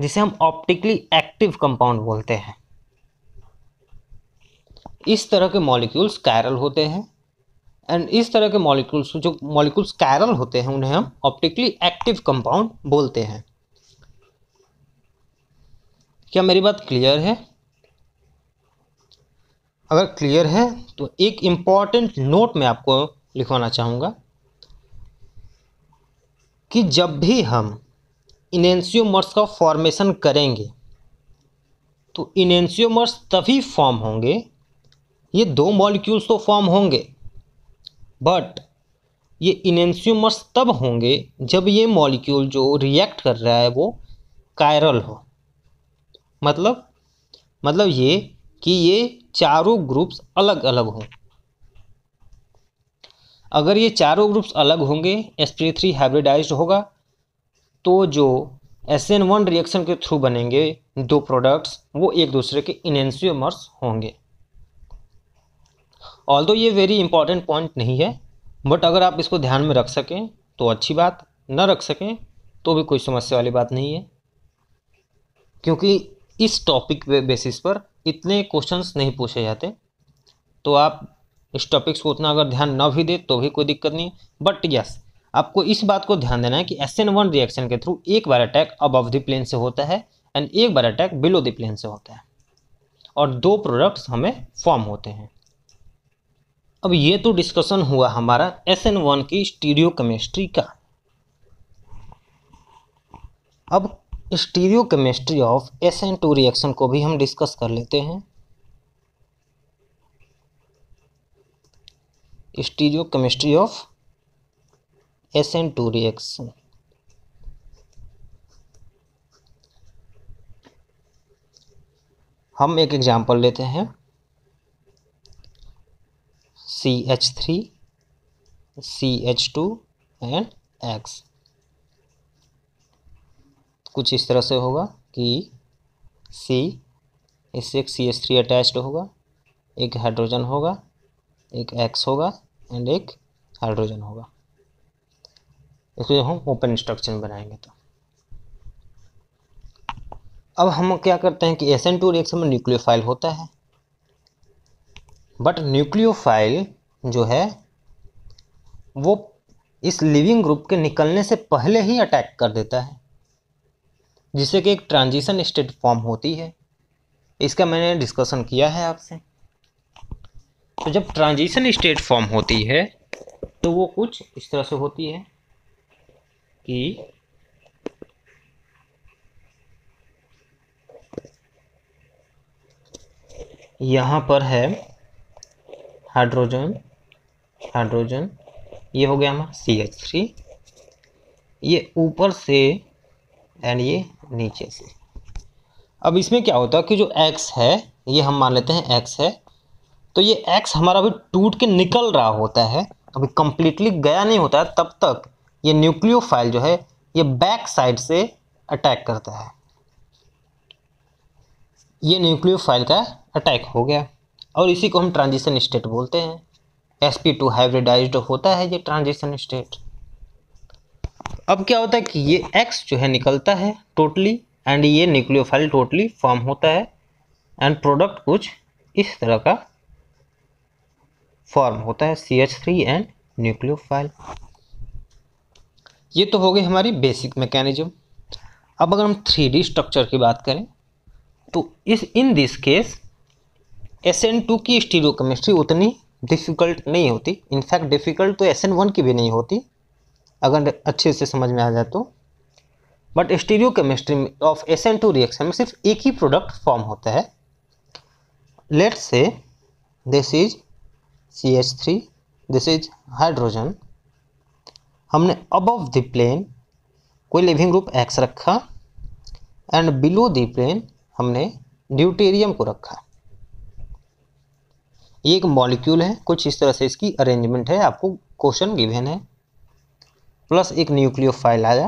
A: जिसे हम ऑप्टिकली एक्टिव कंपाउंड बोलते हैं इस तरह के मॉलिक्यूल्स कायरल होते हैं एंड इस तरह के मॉलिक्यूल्स जो मॉलिक्यूल्स कायरल होते हैं उन्हें हम ऑप्टिकली एक्टिव कंपाउंड बोलते हैं क्या मेरी बात क्लियर है अगर क्लियर है तो एक इम्पॉर्टेंट नोट मैं आपको लिखवाना चाहूँगा कि जब भी हम इनेंसियोमर्स का फॉर्मेशन करेंगे तो इनेंसियोमर्स तभी फॉर्म होंगे ये दो मॉलिक्यूल्स तो फॉर्म होंगे बट ये इनेंसियोमर्स तब होंगे जब ये मॉलिक्यूल जो रिएक्ट कर रहा है वो कायरल हो मतलब मतलब ये कि ये चारों ग्रुप्स अलग अलग हों अगर ये चारों ग्रुप्स अलग होंगे sp3 थ्री हाइब्रिडाइज होगा तो जो एस एन वन रिएक्शन के थ्रू बनेंगे दो प्रोडक्ट्स वो एक दूसरे के इनेंसियोमर्स होंगे ऑल दो ये वेरी इंपॉर्टेंट पॉइंट नहीं है बट अगर आप इसको ध्यान में रख सकें तो अच्छी बात न रख सकें तो भी कोई समस्या वाली बात नहीं है क्योंकि इस टॉपिक बेसिस पर इतने क्वेश्चंस नहीं पूछे जाते तो आप इस टॉपिक्स को उतना अगर ध्यान ना भी दे तो भी कोई दिक्कत नहीं बट यस आपको इस बात को ध्यान देना है कि एस वन रिएक्शन के थ्रू एक बार अटैक अबव द प्लेन से होता है एंड एक बार अटैक बिलो द प्लेन से होता है और दो प्रोडक्ट्स हमें फॉर्म होते हैं अब ये तो डिस्कशन हुआ हमारा एस की स्टीरियो केमिस्ट्री का अब stereo chemistry of S N two reaction को भी हम डिस्कस कर लेते हैं stereo chemistry of S N two reaction हम एक एग्जांपल लेते हैं C H three C H two and X कुछ इस तरह से होगा कि सी इससे एक सी एस थ्री अटैच्ड होगा एक हाइड्रोजन होगा एक एक्स होगा एंड एक हाइड्रोजन होगा इसको जब हम ओपन इंस्ट्रक्शन बनाएंगे तो अब हम क्या करते हैं कि एस एन टू रिएक्शन में न्यूक्लियोफाइल होता है बट न्यूक्लियोफाइल जो है वो इस लिविंग ग्रुप के निकलने से पहले ही अटैक कर देता है जिससे कि एक ट्रांजिशन स्टेट फॉर्म होती है इसका मैंने डिस्कशन किया है आपसे तो जब ट्रांजिशन स्टेट फॉर्म होती है तो वो कुछ इस तरह से होती है कि यहाँ पर है हाइड्रोजन हाइड्रोजन ये हो गया हमारा सी एच थ्री ये ऊपर से एंड ये नीचे से अब इसमें क्या होता है कि जो एक्स है ये हम मान लेते हैं एक्स है तो ये एक्स हमारा अभी टूट के निकल रहा होता है अभी कंप्लीटली गया नहीं होता है तब तक ये फाइल जो है ये बैक साइड से अटैक करता है ये फाइल का अटैक हो गया और इसी को हम ट्रांजिशन स्टेट बोलते हैं एस पी टू हाइब्रिडाइज्ड होता है ये ट्रांजिशन स्टेट अब क्या होता है कि ये एक्स जो है निकलता है टोटली एंड ये न्यूक्लियोफाइल टोटली फॉर्म होता है एंड प्रोडक्ट कुछ इस तरह का फॉर्म होता है C H three and nucleophile ये तो हो गई हमारी बेसिक मैकेनिज्म अब अगर हम थ्री डी स्ट्रक्चर की बात करें तो इस in this case S N two की स्टीरियो केमिस्ट्री उतनी डिफ़िकल्ट नहीं होती इनफैक्ट डिफ़िकल्ट तो एस एन वन की भी नहीं होती अगर अच्छे से समझ में आ जाए तो but stereo chemistry of S N two reaction में सिर्फ एक ही प्रोडक्ट फॉर्म होता है late say this is C H three this is hydrogen हमने अबव द प्लेन कोई लिविंग ग्रुप एक्स रखा एंड बिलो द प्लेन हमने ड्यूटेरियम को रखा ये एक मॉलिक्यूल है कुछ इस तरह से इसकी अरेंजमेंट है आपको क्वेश्चन गिवेन है प्लस एक न्यूक्लियोफाइल आया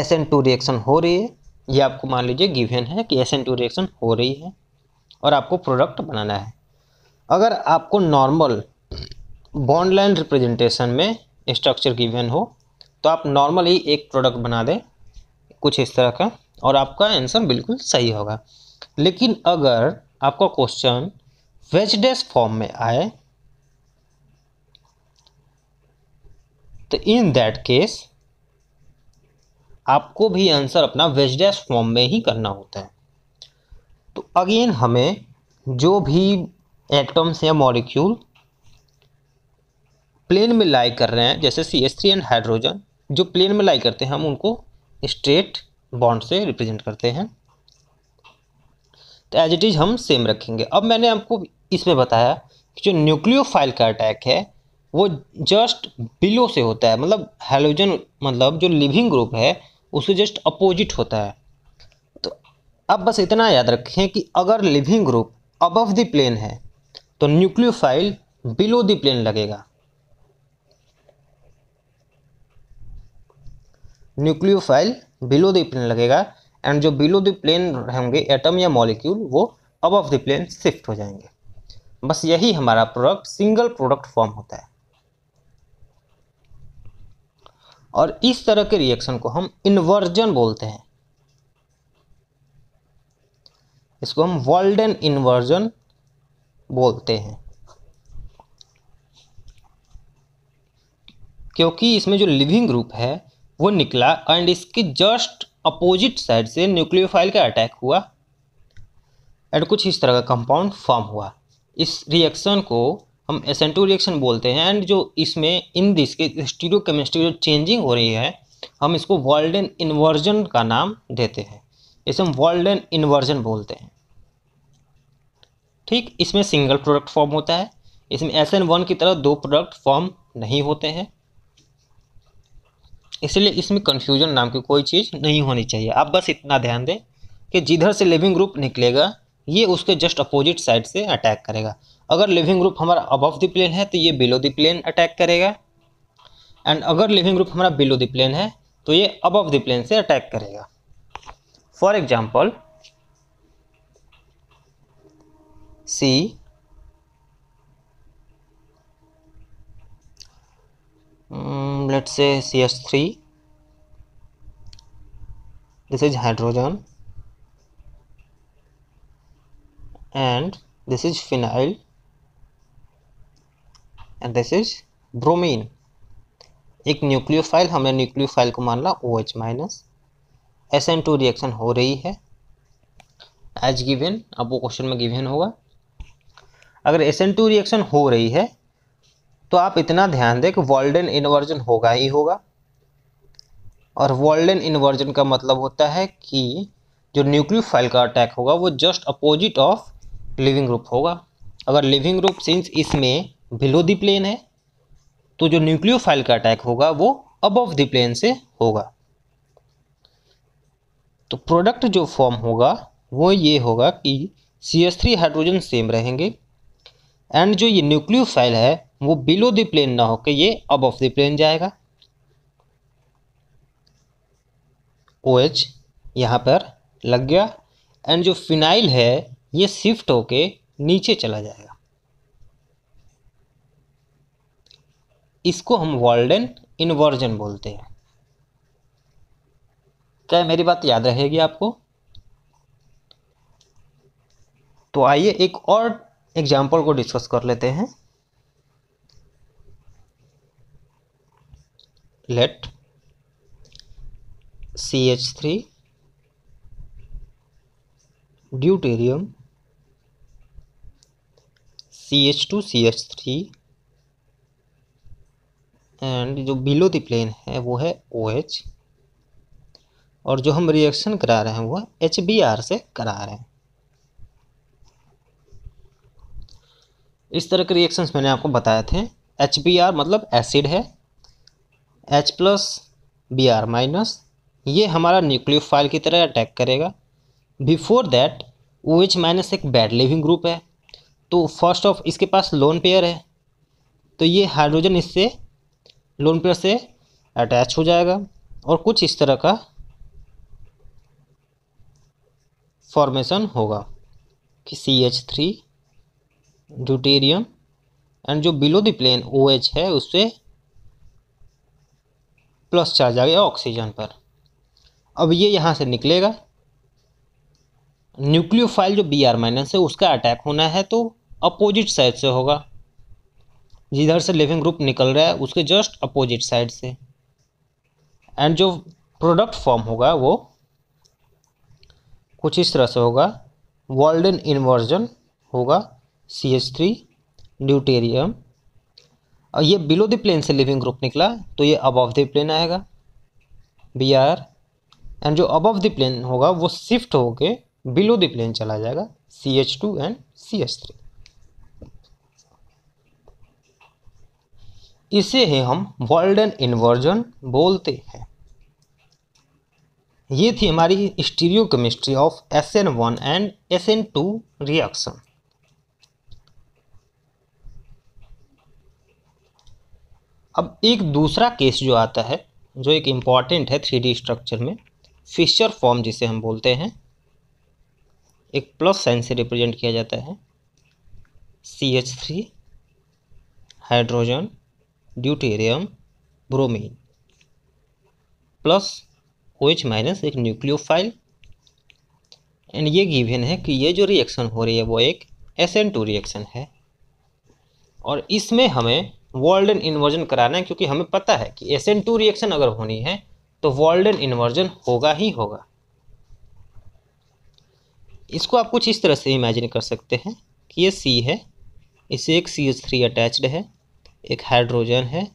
A: एस एन टू रिएक्शन हो रही है ये आपको मान लीजिए गिवन है कि एस एन टू रिएक्शन हो रही है और आपको प्रोडक्ट बनाना है अगर आपको नॉर्मल बॉन्ड लाइन रिप्रेजेंटेशन में स्ट्रक्चर गिवन हो तो आप नॉर्मल ही एक प्रोडक्ट बना दें कुछ इस तरह का और आपका आंसर बिल्कुल सही होगा लेकिन अगर आपका क्वेश्चन वेजडेस फॉर्म में आए तो इन दैट केस आपको भी आंसर अपना वेज डैश फॉर्म में ही करना होता है तो अगेन हमें जो भी एटम्स या मॉलिक्यूल प्लेन में लाई कर रहे हैं जैसे C S three and hydrogen जो प्लेन में लाई करते हैं हम उनको स्ट्रेट बॉन्ड से रिप्रेजेंट करते हैं तो एज इट इज़ हम सेम रखेंगे अब मैंने आपको इसमें बताया कि जो न्यूक्लियोफाइल का अटैक है वो जस्ट बिलो से होता है मतलब हेलोजन मतलब जो लिविंग ग्रुप है उसके जस्ट अपोजिट होता है तो अब बस इतना याद रखें कि अगर leaving group above the plane है तो न्यूक्लियोफाइल बिलो द प्लेन लगेगा न्यूक्लियोफाइल बिलो द प्लेन लगेगा एंड जो बिलो द प्लेन होंगे एटम या मॉलिक्यूल वो अबव द प्लेन शिफ्ट हो जाएंगे बस यही हमारा प्रोडक्ट सिंगल प्रोडक्ट फॉर्म होता है और इस तरह के रिएक्शन को हम इन्वर्जन बोलते हैं इसको हम वर्ल्डन इन्वर्जन बोलते हैं क्योंकि इसमें जो लिविंग ग्रुप है वो निकला एंड इसके जस्ट अपोजिट साइड से न्यूक्लियोफाइल का अटैक हुआ एंड कुछ इस तरह का कंपाउंड फॉर्म हुआ इस रिएक्शन को हम एसेंटो रिएक्शन बोलते हैं एंड जो इसमें इन दिस के स्टीरियो केमिस्ट्री जो चेंजिंग हो रही है हम इसको वॉल्डन इन्वर्जन का नाम देते हैं इसे हम वॉल्डन इन्वर्जन बोलते हैं ठीक इसमें सिंगल प्रोडक्ट फॉर्म होता है इसमें एस एन वन की तरह दो प्रोडक्ट फॉर्म नहीं होते हैं इसलिए इसमें कन्फ्यूजन नाम की कोई चीज़ नहीं होनी चाहिए आप बस इतना ध्यान दें कि जिधर से लिविंग ग्रुप निकलेगा ये उसके जस्ट अपोजिट साइड से अटैक करेगा अगर लिविंग ग्रुप हमारा अबव द प्लेन है तो ये बिलो द प्लेन अटैक करेगा एंड अगर लिविंग ग्रुप हमारा बिलो द प्लेन है तो ये अबव द प्लेन से अटैक करेगा for example see let say C S three this is hydrogen and this is phenyl and this is bromine एक nucleophile हमने न्यूक्लियोफाइल को मान ला O H minus S N two reaction हो रही है एज गिवेन अब वो क्वेश्चन में गिवेन होगा अगर एस एन टू रिएक्शन हो रही है तो आप इतना ध्यान दें कि वॉल्डन इन्वर्जन होगा ही होगा और वॉल्डन इन्वर्जन का मतलब होता है कि जो न्यूक्लियोफाइल का अटैक होगा वो just opposite of leaving group होगा अगर लिविंग ग्रुप सिंस इसमें बिलो दी प्लेन है तो जो न्यूक्लियोफाइल का अटैक होगा वो अबव द प्लेन से होगा तो प्रोडक्ट जो फॉर्म होगा वो ये होगा कि C S three hydrogen same रहेंगे एंड जो ये न्यूक्लियोफाइल है वो बिलो द प्लेन ना होकर ये अब ऑफ द प्लेन जाएगा ओ OH एच यहाँ पर लग गया एंड जो फिनाइल है ये शिफ्ट होके नीचे चला जाएगा इसको हम वॉल्डन इन्वर्जन बोलते हैं क्या मेरी बात याद रहेगी आपको तो आइए एक और एग्जाम्पल को डिस्कस कर लेते हैं let C H three deuterium C H two C H three and जो बिलो द प्लेन है वो है ओ OH, और जो हम रिएक्शन करा रहे हैं वो एच बी आर से करा रहे हैं इस तरह के रिएक्शंस मैंने आपको बताए थे एच बी आर मतलब एसिड है H plus B R minus ये हमारा न्यूक्लियोफाइल की तरह अटैक करेगा before that O H minus एक बैड लिविंग ग्रुप है तो फर्स्ट ऑफ इसके पास लोन पेयर है तो ये हाइड्रोजन इससे लोन पेयर से अटैच हो जाएगा और कुछ इस तरह का फॉर्मेशन होगा कि C H three deuterium and जो below the plane O H है उससे प्लस चार्ज आ गया ऑक्सीजन पर अब ये यहाँ से निकलेगा न्यूक्लियोफाइल जो बी आर माइनस है उसका अटैक होना है तो अपोजिट साइड से होगा जिधर से लिविंग ग्रुप निकल रहा है उसके जस्ट अपोजिट साइड से एंड जो प्रोडक्ट फॉर्म होगा वो कुछ इस तरह से होगा वॉल्डन इन्वर्जन होगा सी एच थ्री ड्यूटेरियम और ये बिलो द प्लेन से लिविंग ग्रुप निकला तो ये अबव द प्लेन आएगा बी आर एंड जो अबव द प्लेन होगा वो शिफ्ट होके बिलो द प्लेन चला जाएगा C H two and C H three इसे है हम वर्ल्डन इन्वर्जन बोलते हैं ये थी हमारी stereo chemistry of S N one and S N two reaction अब एक दूसरा केस जो आता है जो एक इम्पॉर्टेंट है थ्री डी स्ट्रक्चर में फिशर फॉर्म जिसे हम बोलते हैं एक प्लस साइन से रिप्रेजेंट किया जाता है C H three hydrogen deuterium bromine plus O H minus एक न्यूक्लियोफाइल एंड ये गिवन है कि ये जो रिएक्शन हो रही है वो एक एस एन टू रिएक्शन है और इसमें हमें वॉल्डन इन्वर्जन कराना है क्योंकि हमें पता है कि एस एन टू रिएक्शन अगर होनी है तो वॉल्डन इन्वर्जन होगा ही होगा इसको आप कुछ इस तरह से इमेजिन कर सकते हैं कि ये सी है इसे एक सी एच थ्री अटैच्ड है एक हाइड्रोजन है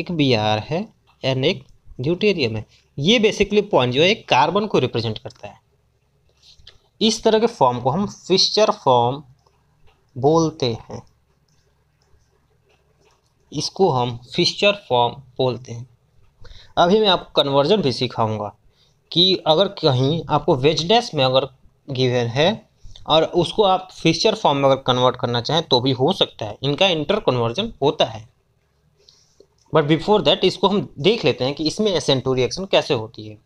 A: एक बी है एंड एक ड्यूटेरियम है ये बेसिकली पॉइंट जो है एक कार्बन को रिप्रेजेंट करता है इस तरह के फॉर्म को हम फिशर फॉर्म बोलते हैं इसको हम फिशर फॉर्म बोलते हैं अभी मैं आपको कन्वर्जन भी सिखाऊंगा कि अगर कहीं आपको वेजनेस में अगर गिवन है और उसको आप फीचर फॉर्म में अगर कन्वर्ट करना चाहें तो भी हो सकता है इनका इंटर कन्वर्जन होता है बट बिफोर दैट इसको हम देख लेते हैं कि इसमें एसेंटो रिएक्शन कैसे होती है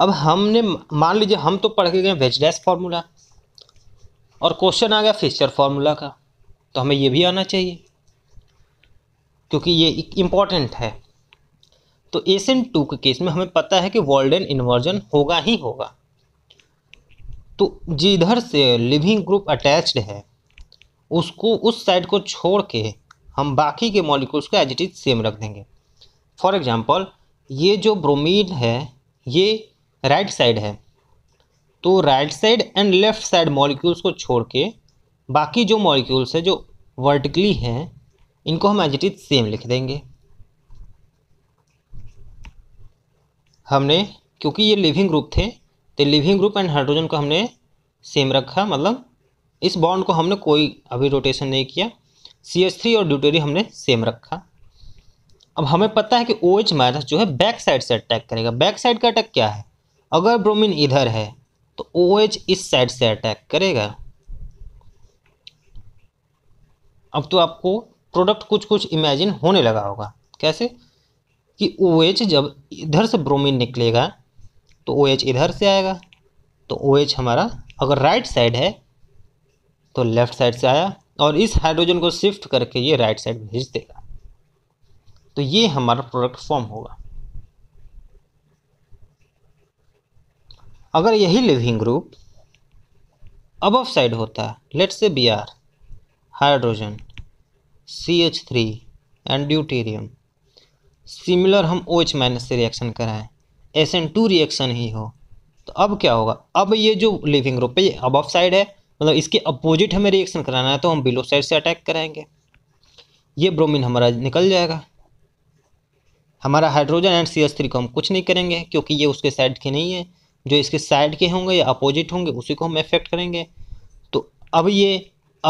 A: अब हमने मान लीजिए हम तो पढ़ के गए वेजडेस फार्मूला और क्वेश्चन आ गया फिशर फार्मूला का तो हमें ये भी आना चाहिए क्योंकि ये इम्पॉर्टेंट है तो एसेंट टू के केस में हमें पता है कि वॉल्डन इन्वर्जन होगा ही होगा तो जिधर से लिविंग ग्रुप अटैच्ड है उसको उस साइड को छोड़ के हम बाकी के मॉलिक्यूल्स को एज इट इज सेम रख देंगे फॉर एग्जांपल ये जो ब्रोमीन है ये राइट right साइड है तो right side and left side molecules को छोड़ के बाकी जो मॉलिक्यूल्स है जो वर्टिकली हैं इनको हम एजिटिव सेम लिख देंगे हमने क्योंकि ये लिविंग ग्रुप थे तो लिविंग ग्रुप एंड हाइड्रोजन को हमने सेम रखा मतलब इस बॉन्ड को हमने कोई अभी रोटेशन नहीं किया सी एच थ्री और ड्यूटेरी हमने सेम रखा अब हमें पता है कि ओ एच माइनस जो है बैक साइड से अटैक करेगा बैक साइड का अटैक क्या है अगर ब्रोमीन इधर है तो ओ एच इस साइड से अटैक करेगा अब तो आपको प्रोडक्ट कुछ कुछ इमेजिन होने लगा होगा कैसे कि ओ OH एच जब इधर से ब्रोमीन निकलेगा तो ओ OH इधर से आएगा तो ओ OH हमारा अगर राइट साइड है तो लेफ़्ट साइड से आया और इस हाइड्रोजन को शिफ्ट करके ये राइट साइड भेज देगा तो ये हमारा प्रोडक्ट फॉर्म होगा अगर यही लिविंग ग्रुप अब साइड होता है late say B R hydrogen C H three and deuterium similar हम ओ एच माइनस से रिएक्शन कराएं एस एन टू रिएक्शन ही हो तो अब क्या होगा अब ये जो लिविंग ग्रुप है ये अब साइड है मतलब इसके अपोजिट हमें रिएक्शन कराना है तो हम बिलो साइड से अटैक कराएंगे ये ब्रोमीन हमारा निकल जाएगा हमारा hydrogen and C S three को हम कुछ नहीं करेंगे क्योंकि ये उसके साइड के नहीं है जो इसके साइड के होंगे या अपोजिट होंगे उसी को हम इफेक्ट करेंगे तो अब ये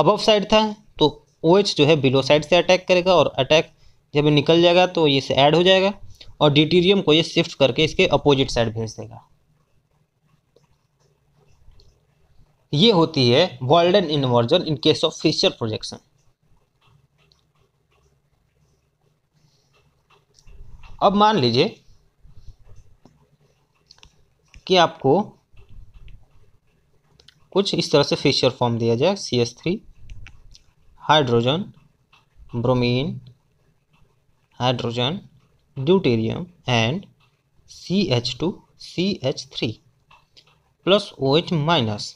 A: अबव साइड था तो ओ OH जो है बिलो साइड से अटैक करेगा और अटैक जब निकल जाएगा तो ये से ऐड हो जाएगा और ड्यूटीरियम को ये शिफ्ट करके इसके अपोजिट साइड भेज देगा ये होती है and inversion in case of Fischer projection अब मान लीजिए कि आपको कुछ इस तरह से फिशर फॉर्म दिया जाए C S three hydrogen bromine hydrogen deuterium and three plus plus OH minus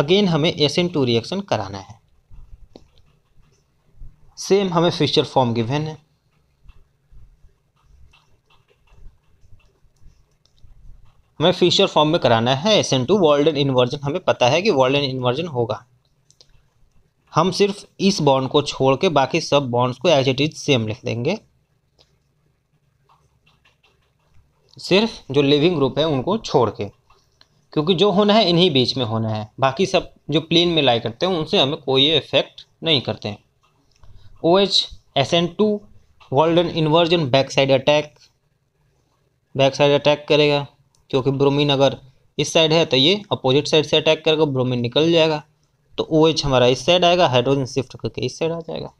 A: again हमें एस एन टू रिएक्शन कराना है सेम हमें फिक्चर फॉर्म गिवेन है हमें फिशर फॉर्म में कराना है S N two Walden inversion हमें पता है कि वर्ल्ड इन्वर्जन होगा हम सिर्फ इस बॉन्ड को छोड़ के बाकी सब बॉन्ड्स को एज इट इज सेम लिख देंगे सिर्फ जो लिविंग ग्रुप है उनको छोड़ के क्योंकि जो होना है इन्हीं बीच में होना है बाकी सब जो प्लेन में लाई करते हैं उनसे हमें कोई इफेक्ट नहीं करते हैं O H S N two Walden inversion back side attack back side attack करेगा क्योंकि ब्रोमीन अगर इस साइड है तो ये अपोजिट साइड से अटैक करेगा ब्रोमीन निकल जाएगा तो ओ OH हमारा इस साइड आएगा हाइड्रोजन शिफ्ट करके इस साइड आ जाएगा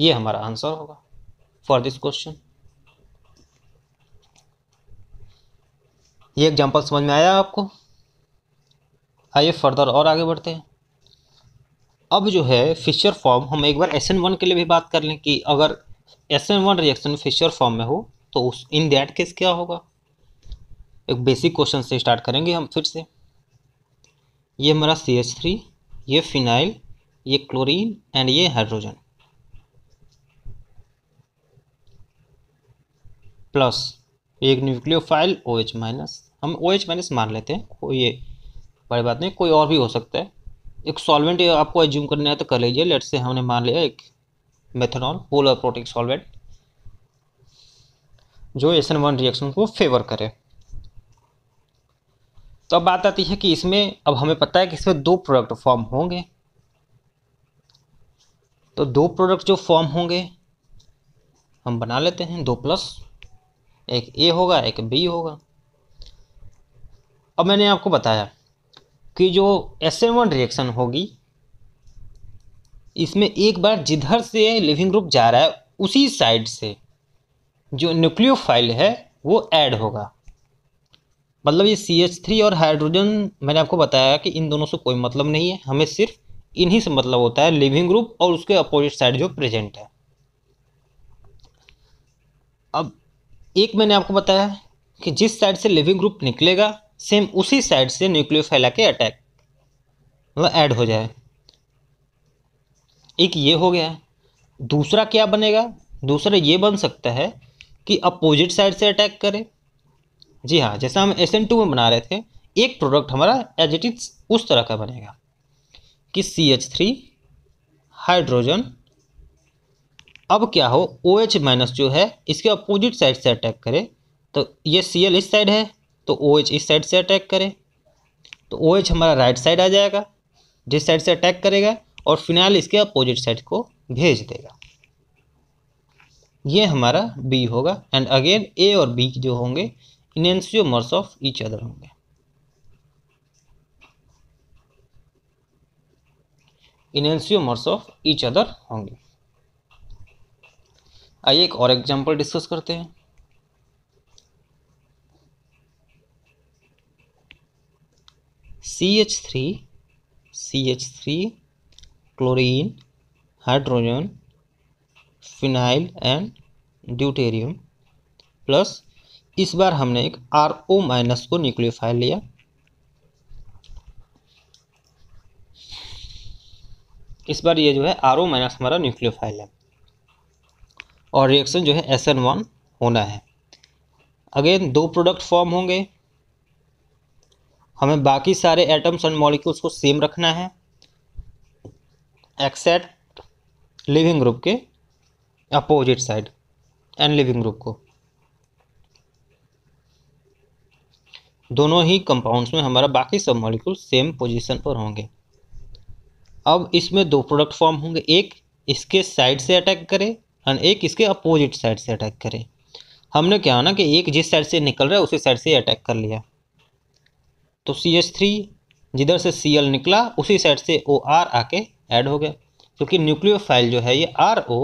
A: ये हमारा आंसर होगा फॉर दिस क्वेश्चन ये एग्जांपल समझ में आया आपको आइए फर्दर और आगे बढ़ते हैं अब जो है फिशर फॉर्म हम एक बार एस एन वन के लिए भी बात कर लें कि अगर S N one reaction Fischer form में हो तो उस इन दैट केस क्या होगा एक बेसिक क्वेश्चन से स्टार्ट करेंगे हम फिर से ये हमारा सी एच थ्री ये फिनाइल ये क्लोरीन एंड ये हाइड्रोजन प्लस एक न्यूक्लियोफाइल ओ एच माइनस हम ओ एच माइनस मान लेते हैं कोई ये बड़ी बात नहीं कोई और भी हो सकता है एक सॉल्वेंट आपको एज्यूम करना है तो कर लीजिए लेट से हमने मान लिया एक मेथनॉल पोलर प्रोटिक सॉल्वेंट जो एसन वन रिएक्शन को फेवर करे तो अब बात आती है कि इसमें अब हमें पता है कि इसमें दो प्रोडक्ट फॉर्म होंगे तो दो प्रोडक्ट जो फॉर्म होंगे हम बना लेते हैं दो प्लस एक ए होगा एक बी होगा अब मैंने आपको बताया कि जो एस एम वन रिएक्शन होगी इसमें एक बार जिधर से लिविंग ग्रुप जा रहा है उसी साइड से जो न्यूक्लियोफाइल है वो ऐड होगा मतलब ये सी एच थ्री और हाइड्रोजन मैंने आपको बताया कि इन दोनों से कोई मतलब नहीं है हमें सिर्फ इन्हीं से मतलब होता है लिविंग ग्रुप और उसके अपोजिट साइड जो प्रेजेंट है अब एक मैंने आपको बताया कि जिस साइड से लिविंग ग्रुप निकलेगा सेम उसी साइड से न्यूक्लियो फैला के अटैक मतलब ऐड हो जाए एक ये हो गया दूसरा क्या बनेगा दूसरा ये बन सकता है कि अपोजिट साइड से अटैक करें जी हाँ जैसा हम एस एन टू में बना रहे थे एक प्रोडक्ट हमारा एज इट इज उस तरह का बनेगा कि सी एच थ्री हाइड्रोजन अब क्या हो ओ एच माइनस जो है इसके अपोजिट साइड से अटैक करे तो ये सी एल इस साइड है तो ओ OH एच इस साइड से अटैक करे तो ओ OH एच हमारा राइट साइड आ जाएगा जिस साइड से अटैक करेगा और फिनाइल इसके अपोजिट साइड को भेज देगा ये हमारा बी होगा एंड अगेन ए और बी जो होंगे इनेंसियोमर्स ऑफ ईच अदर होंगे इनेंसियोमर्स ऑफ ईच अदर होंगे आइए एक और एग्जांपल डिस्कस करते हैं C H three C H three chlorine hydrogen phenyl and deuterium plus इस बार हमने एक आर ओ माइनस को न्यूक्लियोफाइल लिया इस बार ये जो है आर ओ माइनस हमारा न्यूक्लियोफाइल है और रिएक्शन जो है एस एन वन होना है अगेन दो प्रोडक्ट फॉर्म होंगे हमें बाकी सारे एटम्स एंड मॉलिक्यूल्स को सेम रखना है एक्सेट लिविंग ग्रुप के opposite side and leaving group को दोनों ही कंपाउंड्स में हमारा बाकी सब मॉलिक्यूल सेम पोजीशन पर होंगे अब इसमें दो प्रोडक्ट फॉर्म होंगे एक इसके साइड से अटैक करे और एक इसके अपोजिट साइड से अटैक करे हमने क्या होना कि एक जिस साइड से निकल रहा है उसी साइड से अटैक कर लिया तो सी एच थ्री जिधर से सी एल निकला उसी साइड से ओ आर आके ऐड हो गया क्योंकि फाइल जो है ये आर ओ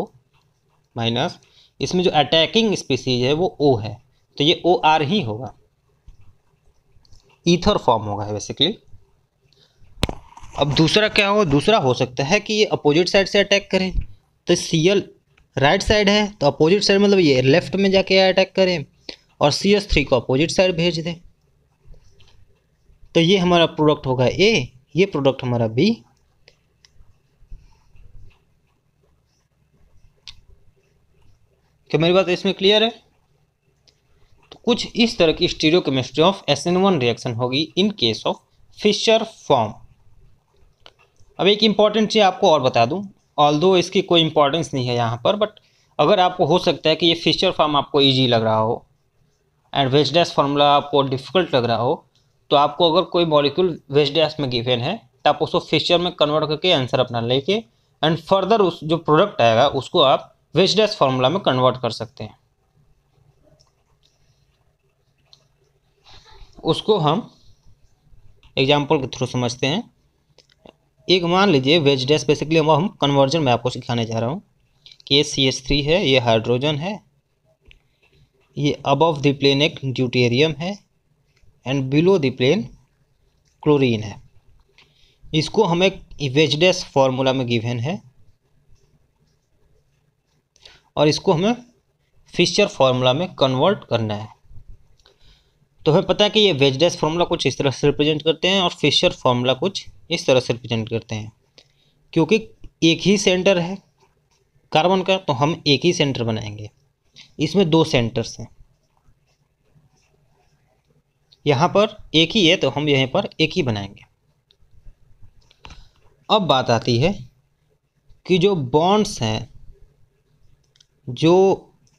A: माइनस इसमें जो अटैकिंग स्पीसीज है वो ओ है तो ये ओ आर ही होगा ईथर फॉर्म होगा है बेसिकली अब दूसरा क्या होगा दूसरा हो सकता है कि ये अपोजिट साइड से अटैक करें तो सी एल राइट साइड है तो अपोजिट साइड मतलब ये लेफ्ट में जाके अटैक करें और सी एस थ्री को अपोजिट साइड भेज दें तो ये हमारा प्रोडक्ट होगा ए ये प्रोडक्ट हमारा बी क्या मेरी बात इसमें क्लियर है तो कुछ इस तरह की stereo chemistry of S N one reaction होगी in case of Fischer form अब एक इम्पॉर्टेंट चीज़ आपको और बता दूँ ऑल दो इसकी कोई इंपॉर्टेंस नहीं है यहाँ पर बट अगर आपको हो सकता है कि ये फिशर फॉर्म आपको ईजी लग रहा हो एंड वेज डैस फार्मूला आपको डिफिकल्ट लग रहा हो तो आपको अगर कोई मॉलिक्यूल वेज डैस में गिवेन है तो आप उसको फिशर में कन्वर्ट करके आंसर अपना लेके एंड फर्दर उस जो प्रोडक्ट आएगा उसको आप वेज डैस फार्मूला में कन्वर्ट कर सकते हैं उसको हम एग्जाम्पल के थ्रू समझते हैं एक मान लीजिए वेज डैश बेसिकली हम हम कन्वर्जन में आपको सिखाने जा रहा हूँ कि ये सी एच थ्री है ये हाइड्रोजन है ये अबव द प्लेन एक ड्यूटेरियम है and below the plane chlorine है इसको हमें वेज डैश फार्मूला में गिवेन है और इसको हमें फिशर फार्मूला में कन्वर्ट करना है तो हमें पता है कि ये वेजडेस फार्मूला कुछ इस तरह से रिप्रेजेंट करते हैं और फिशर फार्मूला कुछ इस तरह से रिप्रेजेंट करते हैं क्योंकि एक ही सेंटर है कार्बन का तो हम एक ही सेंटर बनाएंगे इसमें दो सेंटर्स हैं यहाँ पर एक ही है तो हम यहीं पर एक ही बनाएंगे अब बात आती है कि जो बॉन्ड्स हैं जो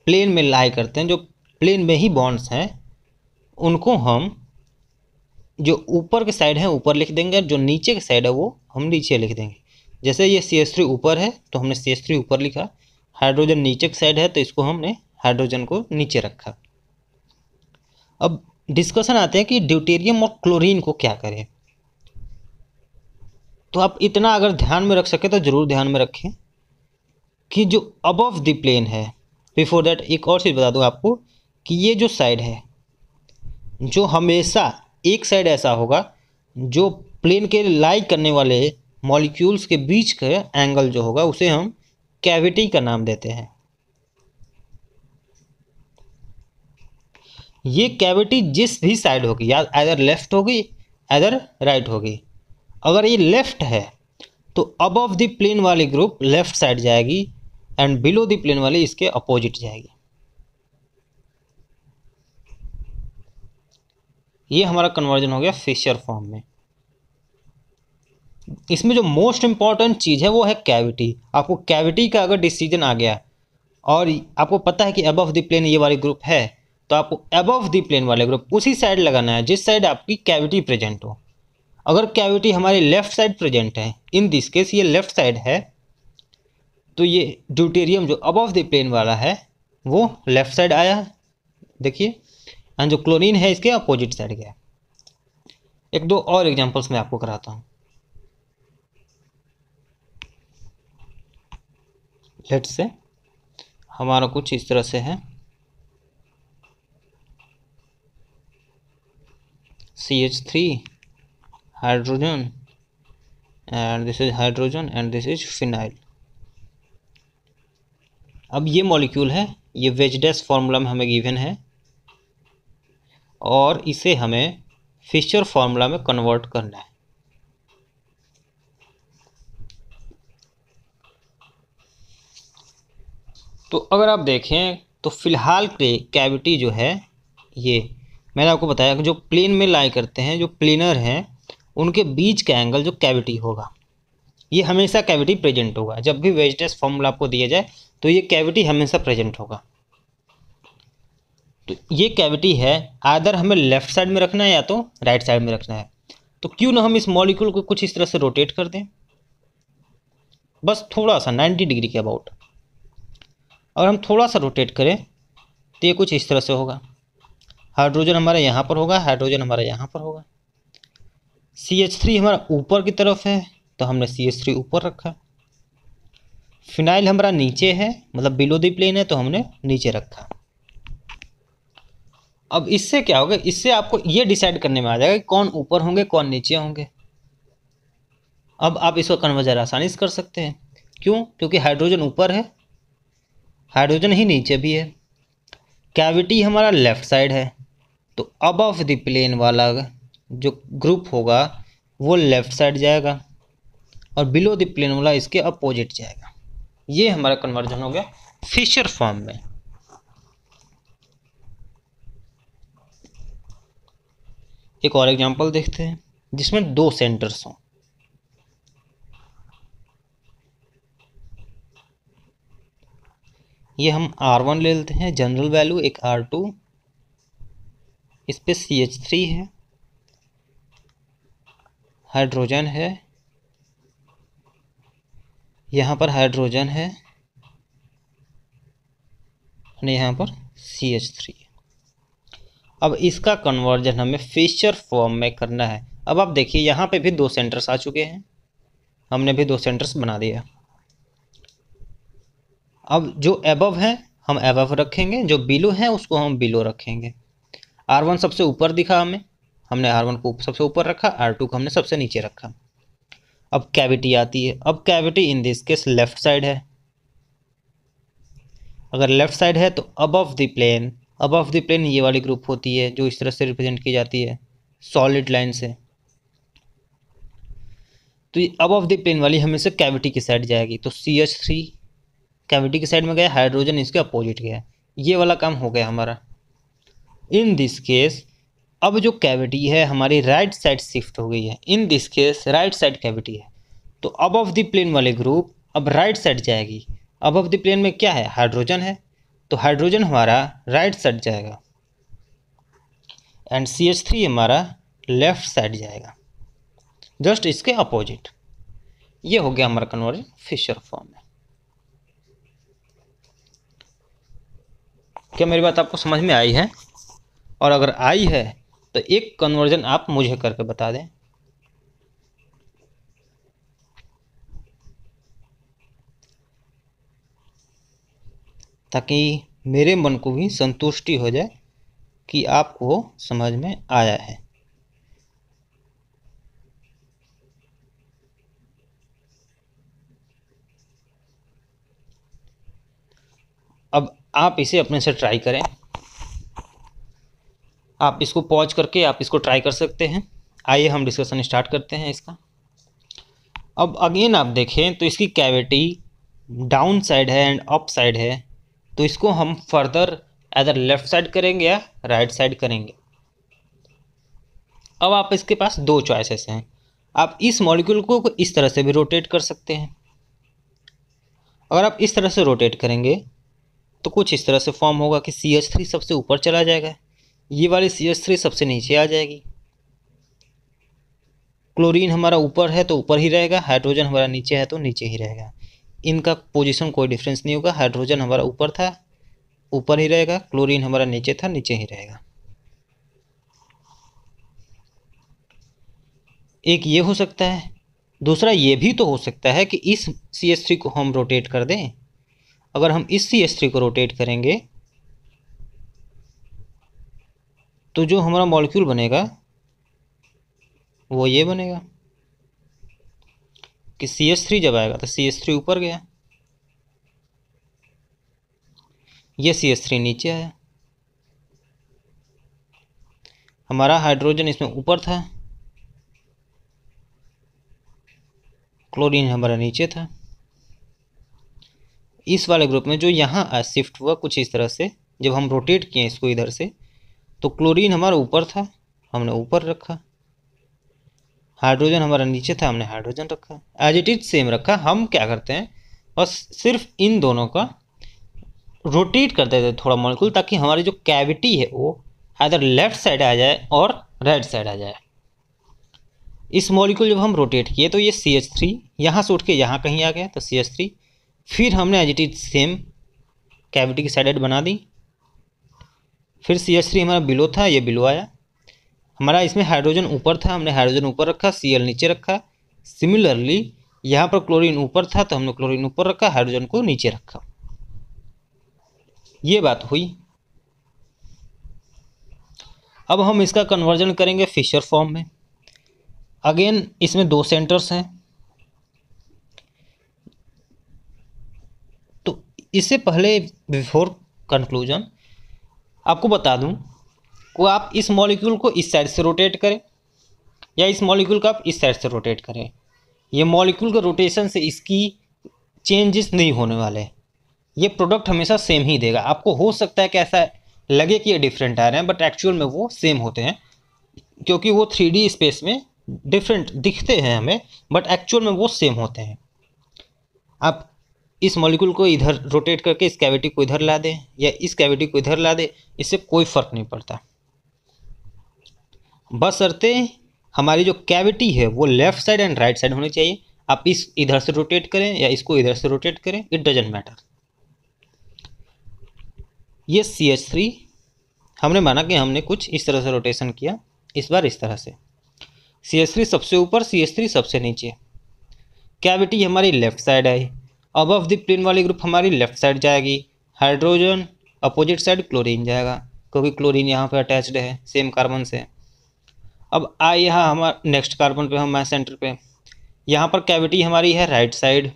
A: प्लेन में लाई करते हैं जो प्लेन में ही बॉन्ड्स हैं उनको हम जो ऊपर के साइड है ऊपर लिख देंगे जो नीचे के साइड है वो हम नीचे लिख देंगे जैसे ये सी एस थ्री ऊपर है तो हमने सी एस थ्री ऊपर लिखा हाइड्रोजन नीचे के साइड है तो इसको हमने हाइड्रोजन को नीचे रखा अब डिस्कशन आते हैं कि ड्यूटेरियम और क्लोरीन को क्या करें तो आप इतना अगर ध्यान में रख सकें तो ज़रूर ध्यान में रखें कि जो अबव द प्लेन है बिफोर दैट एक और चीज़ बता दूँ आपको कि ये जो साइड है जो हमेशा एक साइड ऐसा होगा जो प्लेन के लाइक करने वाले मॉलिक्यूल्स के बीच का एंगल जो होगा उसे हम कैविटी का नाम देते हैं ये कैविटी जिस भी साइड होगी या इधर लेफ्ट होगी इधर राइट होगी अगर ये लेफ्ट है तो अबव द प्लेन वाली ग्रुप लेफ्ट साइड जाएगी एंड बिलो द प्लेन वाली इसके अपोजिट जाएगी ये हमारा कन्वर्जन हो गया फिशर फॉर्म में इसमें जो मोस्ट इम्पॉर्टेंट चीज़ है वो है कैविटी आपको कैविटी का अगर डिसीजन आ गया और आपको पता है कि अबव द प्लेन ये वाली ग्रुप है तो आपको अबव द प्लेन वाले ग्रुप उसी साइड लगाना है जिस साइड आपकी कैविटी प्रेजेंट हो अगर कैविटी हमारी लेफ़्ट साइड प्रेजेंट है इन दिस केस ये लेफ़्ट साइड है तो ये ड्यूटेरियम जो अबव द प्लेन वाला है वो लेफ़्ट साइड आया देखिए एंड हाँ, जो क्लोरीन है इसके अपोजिट साइड गया एक दो और एग्जांपल्स मैं आपको कराता हूँ लेट से हमारा कुछ इस तरह से है C H three hydrogen and this is hydrogen and this is phenyl अब ये मॉलिक्यूल है ये वेजडेस फॉर्मूला में हमें गिवन है और इसे हमें फिशर फार्मूला में कन्वर्ट करना है तो अगर आप देखें तो फ़िलहाल के कैविटी जो है ये मैंने आपको बताया कि जो प्लेन में लाई करते हैं जो प्लेनर हैं उनके बीच का एंगल जो कैविटी होगा ये हमेशा कैविटी प्रेजेंट होगा जब भी वेजनेस फॉर्मूला आपको दिया जाए तो ये कैविटी हमेशा प्रेजेंट होगा तो ये कैविटी है आदर हमें लेफ्ट साइड में रखना है या तो राइट साइड में रखना है तो क्यों ना हम इस मॉलिक्यूल को कुछ इस तरह से रोटेट कर दें बस थोड़ा सा नाइन्टी डिग्री के अबाउट और हम थोड़ा सा रोटेट करें तो ये कुछ इस तरह से होगा हाइड्रोजन हमारा यहाँ पर होगा हाइड्रोजन हमारा यहाँ पर होगा सी एच थ्री हमारा ऊपर की तरफ है तो हमने सी एच थ्री ऊपर रखा फिनाइल हमारा नीचे है मतलब बिलो द प्लेन है तो हमने नीचे रखा अब इससे क्या होगा इससे आपको ये डिसाइड करने में आ जाएगा कि कौन ऊपर होंगे कौन नीचे होंगे अब आप इसको कन्वर्जन आसानी से कर सकते हैं क्यों क्योंकि हाइड्रोजन ऊपर है हाइड्रोजन ही नीचे भी है कैविटी हमारा लेफ़्ट साइड है तो अब ऑफ द प्लेन वाला जो ग्रुप होगा वो लेफ़्ट साइड जाएगा और बिलो द प्लेन वाला इसके अपोजिट जाएगा ये हमारा कन्वर्जन हो गया फिशर फॉर्म में एक और एग्जांपल देखते हैं जिसमें दो सेंटर्स हों ये हम आर वन ले लेते हैं जनरल वैल्यू एक आर टू इस पर सी एच थ्री है हाइड्रोजन है यहाँ पर हाइड्रोजन है यहाँ पर सी एच थ्री अब इसका कन्वर्जन हमें फीचर फॉर्म में करना है अब आप देखिए यहाँ पे भी दो सेंटर्स आ चुके हैं हमने भी दो सेंटर्स बना दिया अब जो एबव है हम एबव रखेंगे जो बिलो है उसको हम बिलो रखेंगे आर वन सबसे ऊपर दिखा हमें हमने आर वन को सबसे ऊपर रखा आर टू को हमने सबसे नीचे रखा अब कैविटी आती है अब cavity in this case left side है अगर लेफ्ट साइड है तो अबव द प्लेन अब ऑफ द प्लेन ये वाली ग्रुप होती है जो इस तरह से रिप्रेजेंट की जाती है सॉलिड लाइन से तो ये अब ऑफ द प्लेन वाली हमेशा कैविटी की साइड जाएगी तो सी एच थ्री कैविटी की साइड में गया हाइड्रोजन इसके अपोजिट गया ये वाला काम हो गया हमारा इन दिस केस अब जो कैविटी है हमारी राइट साइड शिफ्ट हो गई है in this case right side cavity है तो अब ऑफ द प्लेन वाले ग्रुप अब राइट साइड जाएगी अब ऑफ द प्लेन में क्या है हाइड्रोजन है तो हाइड्रोजन हमारा राइट साइड जाएगा एंड सी एच थ्री हमारा लेफ्ट साइड जाएगा जस्ट इसके अपोजिट ये हो गया हमारा कन्वर्जन फिशर फॉर्म में क्या मेरी बात आपको समझ में आई है और अगर आई है तो एक कन्वर्जन आप मुझे करके बता दें ताकि मेरे मन को भी संतुष्टि हो जाए कि आपको समझ में आया है अब आप इसे अपने से ट्राई करें आप इसको पॉज करके आप इसको ट्राई कर सकते हैं आइए हम डिस्कशन स्टार्ट करते हैं इसका अब अगेन आप देखें तो इसकी कैविटी डाउन साइड है एंड अप साइड है तो इसको हम फर्दर एदर लेफ़्ट साइड करेंगे या राइट साइड करेंगे अब आप इसके पास दो चॉइसेस हैं आप इस मॉलिक्यूल को इस तरह से भी रोटेट कर सकते हैं अगर आप इस तरह से रोटेट करेंगे तो कुछ इस तरह से फॉर्म होगा कि सी एच थ्री सबसे ऊपर चला जाएगा ये वाली सी एच थ्री सबसे नीचे आ जाएगी क्लोरीन हमारा ऊपर है तो ऊपर ही रहेगा हाइड्रोजन हमारा नीचे है तो नीचे ही रहेगा इनका पोजीशन कोई डिफरेंस नहीं होगा हाइड्रोजन हमारा ऊपर था ऊपर ही रहेगा क्लोरीन हमारा नीचे था नीचे ही रहेगा एक ये हो सकता है दूसरा ये भी तो हो सकता है कि इस सी एस थ्री को हम रोटेट कर दें अगर हम इस सी एस थ्री को रोटेट करेंगे तो जो हमारा मॉलिक्यूल बनेगा वो ये बनेगा कि सी एच थ्री जब आएगा तो सी एच थ्री ऊपर गया ये सी एच थ्री नीचे आया हमारा हाइड्रोजन इसमें ऊपर था क्लोरीन हमारा नीचे था इस वाले ग्रुप में जो यहाँ आया शिफ्ट हुआ कुछ इस तरह से जब हम रोटेट किए इसको इधर से तो क्लोरीन हमारा ऊपर था हमने ऊपर रखा हाइड्रोजन हमारा नीचे था हमने हाइड्रोजन रखा एज इट इज सेम रखा हम क्या करते हैं बस सिर्फ इन दोनों का रोटेट कर देते थोड़ा मॉलिक्यूल ताकि हमारी जो कैविटी है वो आधर लेफ्ट साइड आ जाए और राइट साइड आ जाए इस मॉलिक्यूल जब हम रोटेट किए तो ये सी एच थ्री यहाँ से उठ के यहाँ कहीं आ गया तो सी एच थ्री फिर हमने as it is same cavity की साइड बना दी फिर सी एच थ्री हमारा बिलो था ये बिलो आया हमारा इसमें हाइड्रोजन ऊपर था हमने हाइड्रोजन ऊपर रखा सी नीचे रखा सिमिलरली यहाँ पर क्लोरीन ऊपर था तो हमने क्लोरीन ऊपर रखा हाइड्रोजन को नीचे रखा ये बात हुई अब हम इसका कन्वर्जन करेंगे फिशर फॉर्म में अगेन इसमें दो सेंटर्स हैं तो इससे पहले बिफोर कंक्लूजन आपको बता दूं को आप इस मॉलिक्यूल को इस साइड से रोटेट करें या इस मॉलिक्यूल को आप इस साइड से रोटेट करें ये मॉलिक्यूल के रोटेशन से इसकी चेंजेस नहीं होने वाले ये प्रोडक्ट हमेशा सेम ही देगा आपको हो सकता है कि ऐसा लगे कि ये डिफरेंट आ रहे हैं बट एक्चुअल में वो सेम होते हैं क्योंकि वो थ्री स्पेस में डिफरेंट दिखते हैं हमें बट एक्चुअल में वो सेम होते हैं आप इस मॉलिक्यूल को इधर रोटेट करके इस कैविटी को इधर ला दें या इस कैविटी को इधर ला दें इससे कोई फ़र्क नहीं पड़ता बसरते हमारी जो कैविटी है वो left side and right side होनी चाहिए आप इस इधर से रोटेट करें या इसको इधर से रोटेट करें इट डजेंट मैटर ये सी एच थ्री हमने माना कि हमने कुछ इस तरह से रोटेशन किया इस बार इस तरह से सी एच थ्री सबसे ऊपर सी एच थ्री सबसे नीचे कैविटी हमारी लेफ्ट साइड आई अब ऑफ द प्लेन वाली ग्रुप हमारी लेफ्ट साइड जाएगी हाइड्रोजन अपोजिट साइड क्लोरीन जाएगा क्योंकि क्लोरीन यहाँ पे अटैच्ड है सेम कार्बन से अब आई यहाँ हमारा नेक्स्ट कार्बन पे हम मैं सेंटर पे यहाँ पर कैविटी हमारी है राइट साइड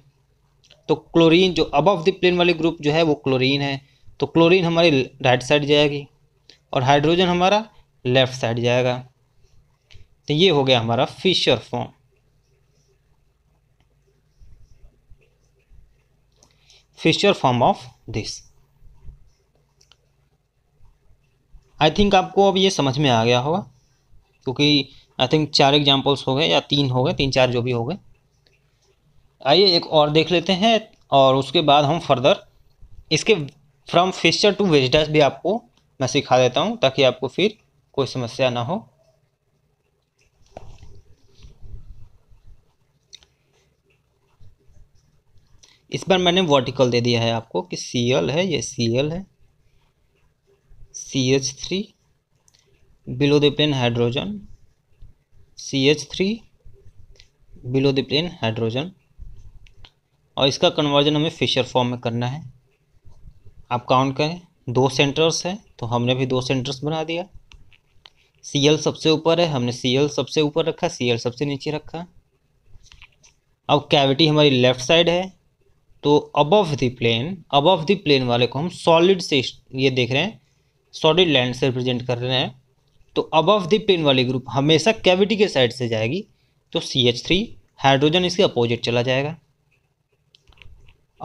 A: तो क्लोरीन जो अबव द प्लेन वाली ग्रुप जो है वो क्लोरीन है तो क्लोरीन हमारी राइट साइड जाएगी और हाइड्रोजन हमारा लेफ्ट साइड जाएगा तो ये हो गया हमारा Fischer form Fischer form of this I think आपको अब ये समझ में आ गया होगा क्योंकि आई थिंक चार एग्जाम्पल्स हो गए या तीन हो गए तीन चार जो भी हो गए आइए एक और देख लेते हैं और उसके बाद हम फर्दर इसके फ्रॉम फिशर टू वेजिटास भी आपको मैं सिखा देता हूँ ताकि आपको फिर कोई समस्या ना हो इस बार मैंने वर्टिकल दे दिया है आपको कि सी एल है ये सी एल है C H three below the plane hydrogen CH3 below the plane hydrogen और इसका कन्वर्जन हमें फिशर फॉर्म में करना है आप काउंट करें दो सेंटर्स हैं तो हमने भी दो सेंटर्स बना दिया सी एल सबसे ऊपर है हमने सी एल सबसे ऊपर रखा सी एल सबसे नीचे रखा अब कैविटी हमारी लेफ्ट साइड है तो above the plane above the plane वाले को हम सॉलिड से ये देख रहे हैं सॉलिड लैंड से रिप्रेजेंट कर रहे हैं तो अबव द प्लेन वाली ग्रुप हमेशा कैविटी के साइड से जाएगी तो सी एच थ्री हाइड्रोजन इसके अपोजिट चला जाएगा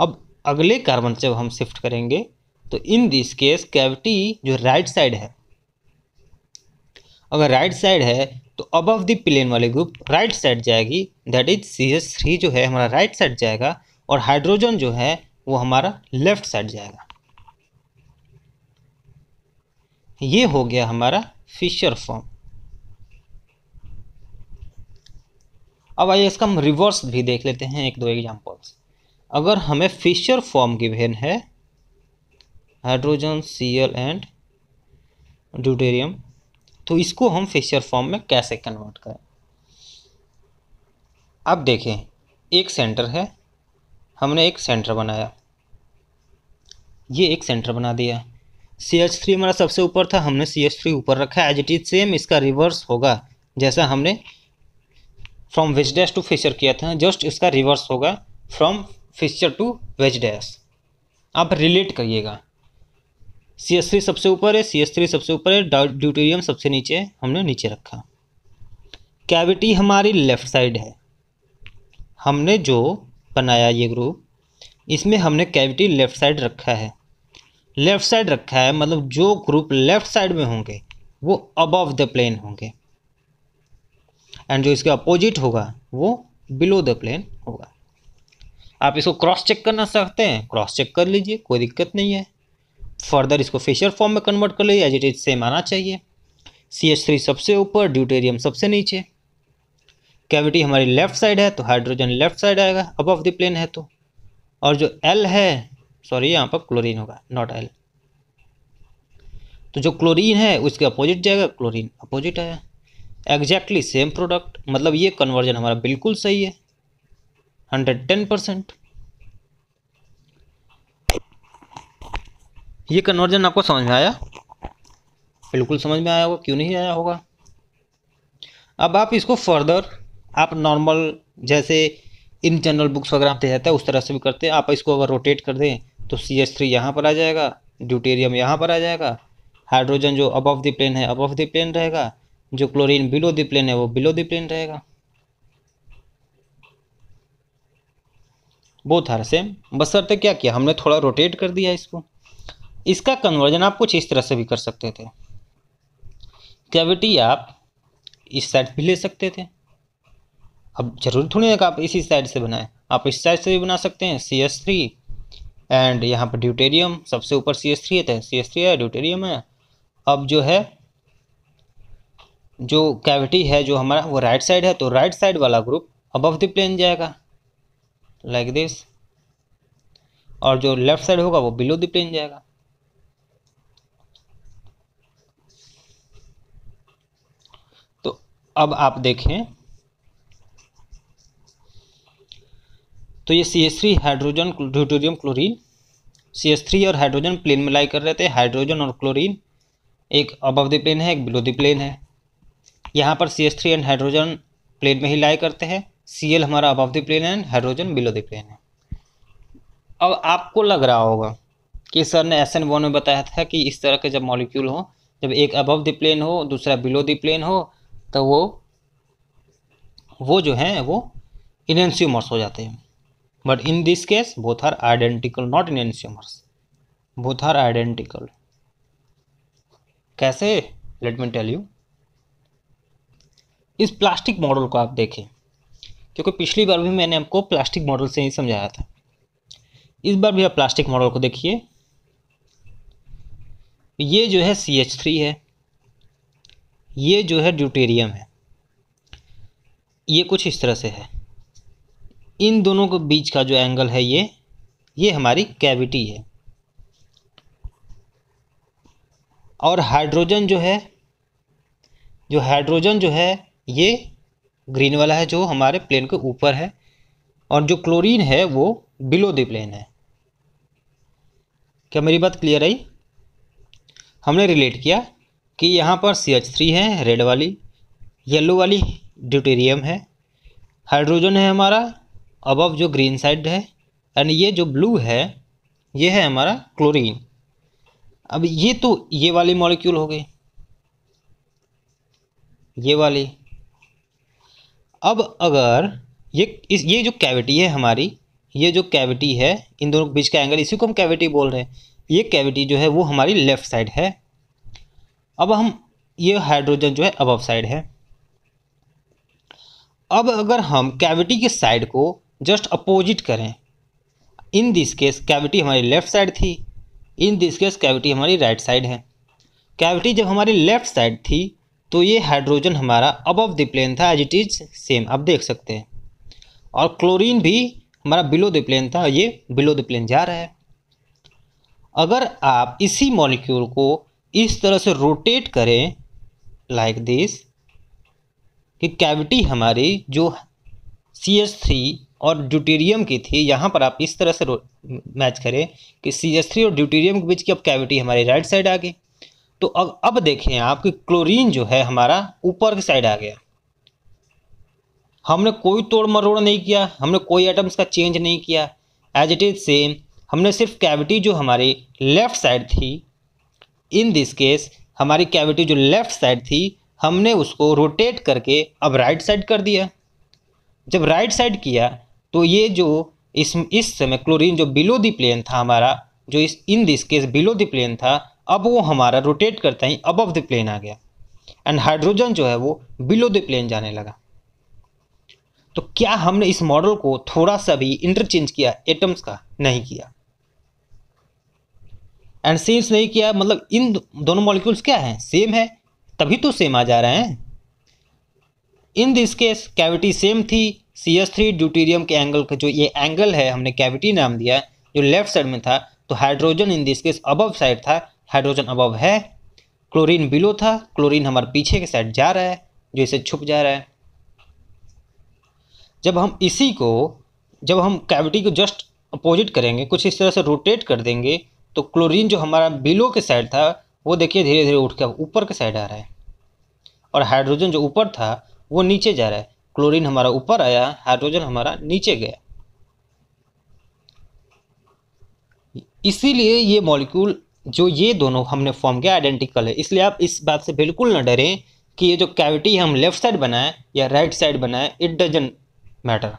A: अब अगले कार्बन से हम शिफ्ट करेंगे तो इन दिस केस कैविटी जो राइट साइड है अगर राइट साइड है तो अबव द प्लेन वाली ग्रुप राइट साइड जाएगी that is C H three जो है हमारा राइट साइड जाएगा और हाइड्रोजन जो है वो हमारा लेफ्ट साइड जाएगा ये हो गया हमारा फिशर फॉर्म अब आइए इसका हम रिवर्स भी देख लेते हैं एक दो एग्जांपल्स अगर हमें फिशर फॉर्म गिवेन है हाइड्रोजन सीएल एंड ड्यूटेरियम तो इसको हम फिशर फॉर्म में कैसे कन्वर्ट करें अब देखें एक सेंटर है हमने एक सेंटर बनाया ये एक सेंटर बना दिया सी एच थ्री हमारा सबसे ऊपर था हमने सी एच थ्री ऊपर रखा है एज इट इज सेम इसका रिवर्स होगा जैसा हमने from wedge dash to Fischer किया था जस्ट इसका रिवर्स होगा from Fischer to wedge dash आप रिलेट करिएगा सी एस थ्री सबसे ऊपर है सी एस थ्री सबसे ऊपर है ड्यूटेरियम सबसे नीचे है हमने नीचे रखा कैविटी हमारी लेफ्ट साइड है हमने जो बनाया ये ग्रुप इसमें हमने कैविटी लेफ्ट साइड रखा है लेफ़्ट साइड रखा है मतलब जो ग्रुप लेफ़्ट साइड में होंगे वो अबव द प्लेन होंगे एंड जो इसके अपोजिट होगा वो बिलो द प्लेन होगा आप इसको क्रॉस चेक करना चाहते हैं क्रॉस चेक कर लीजिए कोई दिक्कत नहीं है फर्दर इसको फेशियल फॉर्म में कन्वर्ट कर लीजिए एज इट इज सेम आना चाहिए सी एच थ्री सबसे ऊपर ड्यूटेरियम सबसे नीचे कैविटी हमारी लेफ्ट साइड है तो हाइड्रोजन लेफ्ट साइड आएगा अब ऑफ द प्लेन है तो और जो एल है सॉरी यहाँ पर क्लोरीन होगा नॉट आयल तो जो क्लोरीन है उसके अपोजिट जाएगा क्लोरीन अपोजिट आया एग्जैक्टली सेम प्रोडक्ट मतलब ये कन्वर्जन हमारा बिल्कुल सही है हंड्रेड टेन परसेंट ये कन्वर्जन आपको समझ में आया बिल्कुल समझ में आया होगा क्यों नहीं आया होगा अब आप इसको फर्दर आप नॉर्मल जैसे इन जनरल बुक्स वगैरह आप दे जाते हैं उस तरह से भी करते हैं आप इसको अगर रोटेट कर दें तो सी एच थ्री यहाँ पर आ जाएगा ड्यूटेरियम यहाँ पर आ जाएगा हाइड्रोजन जो ऑफ द प्लेन है ऑफ द प्लेन रहेगा जो क्लोरीन बिलो द प्लेन है वो बिलो द प्लेन रहेगा बोथ आर सेम बसरते क्या किया हमने थोड़ा रोटेट कर दिया इसको इसका कन्वर्जन आप कुछ इस तरह से भी कर सकते थे कैविटी आप इस साइड भी ले सकते थे अब जरूरी थोड़ी है कि आप इसी साइड से बनाएं आप इस साइड से भी बना सकते हैं सी एस थ्री एंड यहाँ पर ड्यूटेरियम सबसे ऊपर सी एस थ्री है सी एस थ्री है ड्यूटेरियम है अब जो है जो कैविटी है जो हमारा वो राइट साइड है तो राइट साइड वाला ग्रुप अबव द प्लेन जाएगा लाइक like दिस और जो लेफ्ट साइड होगा वो बिलो द प्लेन जाएगा तो अब आप देखें तो ये C S three hydrogen deuterium chlorine C S three और हाइड्रोजन प्लेन में लाई कर रहे थे हाइड्रोजन और क्लोरीन एक अबव द प्लेन है एक बिलो द प्लेन है यहाँ पर C S three and hydrogen plane में ही लाई करते हैं सी एल हमारा above the plane and hydrogen below the plane है अब आपको लग रहा होगा कि सर ने एस एन वन में बताया था कि इस तरह के जब मॉलिक्यूल हो जब एक अबव द प्लेन हो दूसरा बिलो द प्लेन हो तो वो वो जो हैं वो इनेंसियोमर्स हो जाते हैं but in this case both are identical not in enantiomers both are identical कैसे लेट मी टेल यू इस प्लास्टिक मॉडल को आप देखें क्योंकि पिछली बार भी मैंने आपको प्लास्टिक मॉडल से ही समझाया था इस बार भी आप प्लास्टिक मॉडल को देखिए ये जो है सी एच थ्री है ये जो है ड्यूटेरियम है ये कुछ इस तरह से है इन दोनों के बीच का जो एंगल है ये ये हमारी कैविटी है और हाइड्रोजन जो है जो हाइड्रोजन जो है ये ग्रीन वाला है जो हमारे प्लेन के ऊपर है और जो क्लोरीन है वो बिलो द प्लेन है क्या मेरी बात क्लियर आई हमने रिलेट किया कि यहाँ पर सी एच थ्री है रेड वाली येलो वाली ड्यूटेरियम है हाइड्रोजन है हमारा अबव जो ग्रीन साइड है एंड ये जो ब्लू है ये है हमारा क्लोरीन अब ये तो ये वाली मॉलिक्यूल हो गई ये वाली अब अगर ये इस ये जो कैविटी है हमारी ये जो कैविटी है इन दोनों के बीच का एंगल इसी को हम कैविटी बोल रहे हैं ये कैविटी जो है वो हमारी लेफ़्ट साइड है अब हम ये हाइड्रोजन जो है अबव साइड है अब अगर हम कैविटी के साइड को जस्ट अपोजिट करें इन दिस केस कैविटी हमारी लेफ़्ट साइड थी इन दिस केस कैविटी हमारी राइट साइड है कैविटी जब हमारी लेफ़्ट साइड थी तो ये हाइड्रोजन हमारा अबव द प्लेन था एज इट इज़ सेम आप देख सकते हैं और क्लोरीन भी हमारा बिलो द प्लेन था ये बिलो द प्लेन जा रहा है अगर आप इसी मॉलिक्यूल को इस तरह से रोटेट करें लाइक दिस कि कैविटी हमारी जो सी एस थ्री और ड्यूटेरियम की थी यहाँ पर आप इस तरह से मैच करें कि सी एस थ्री और ड्यूटेरियम के बीच की अब कैविटी हमारी राइट साइड आ गई तो अब अब देखें आप कि क्लोरीन जो है हमारा ऊपर की साइड आ गया हमने कोई तोड़ मरोड़ नहीं किया हमने कोई एटम्स का चेंज नहीं किया एज इट इज़ सेम हमने सिर्फ कैविटी जो हमारी लेफ़्ट साइड थी इन दिस केस हमारी कैविटी जो लेफ़्ट साइड थी हमने उसको रोटेट करके अब राइट right साइड कर दिया जब राइट right साइड किया तो ये जो इस इस समय क्लोरीन जो बिलो दी प्लेन था हमारा जो इस in this case below the plane था अब वो हमारा रोटेट करता ही अब द प्लेन आ गया एंड हाइड्रोजन जो है वो बिलो द प्लेन जाने लगा तो क्या हमने इस मॉडल को थोड़ा सा भी इंटरचेंज किया एटम्स का नहीं किया एंड सेंस नहीं किया मतलब इन दोनों मॉलिक्यूल्स क्या हैं सेम है तभी तो सेम आ जा रहे हैं in this case cavity same थी सी एस थ्री ड्यूटीरियम के एंगल का जो ये एंगल है हमने कैविटी नाम दिया जो लेफ्ट साइड में था तो hydrogen in this case above side था हाइड्रोजन अबव है क्लोरीन बिलो था क्लोरीन हमारे पीछे के साइड जा रहा है जो इसे छुप जा रहा है जब हम इसी को जब हम कैविटी को जस्ट अपोजिट करेंगे कुछ इस तरह से रोटेट कर देंगे तो क्लोरीन जो हमारा बिलो के साइड था वो देखिए धीरे धीरे उठ के ऊपर के साइड आ रहा है और हाइड्रोजन जो ऊपर था वो नीचे जा रहा है क्लोरीन हमारा ऊपर आया हाइड्रोजन हमारा नीचे गया इसीलिए ये मॉलिक्यूल जो ये दोनों हमने फॉर्म किया आइडेंटिकल है इसलिए आप इस बात से बिल्कुल ना डरें कि ये जो कैविटी हम लेफ्ट साइड बनाए या राइट साइड बनाए इट डजन मैटर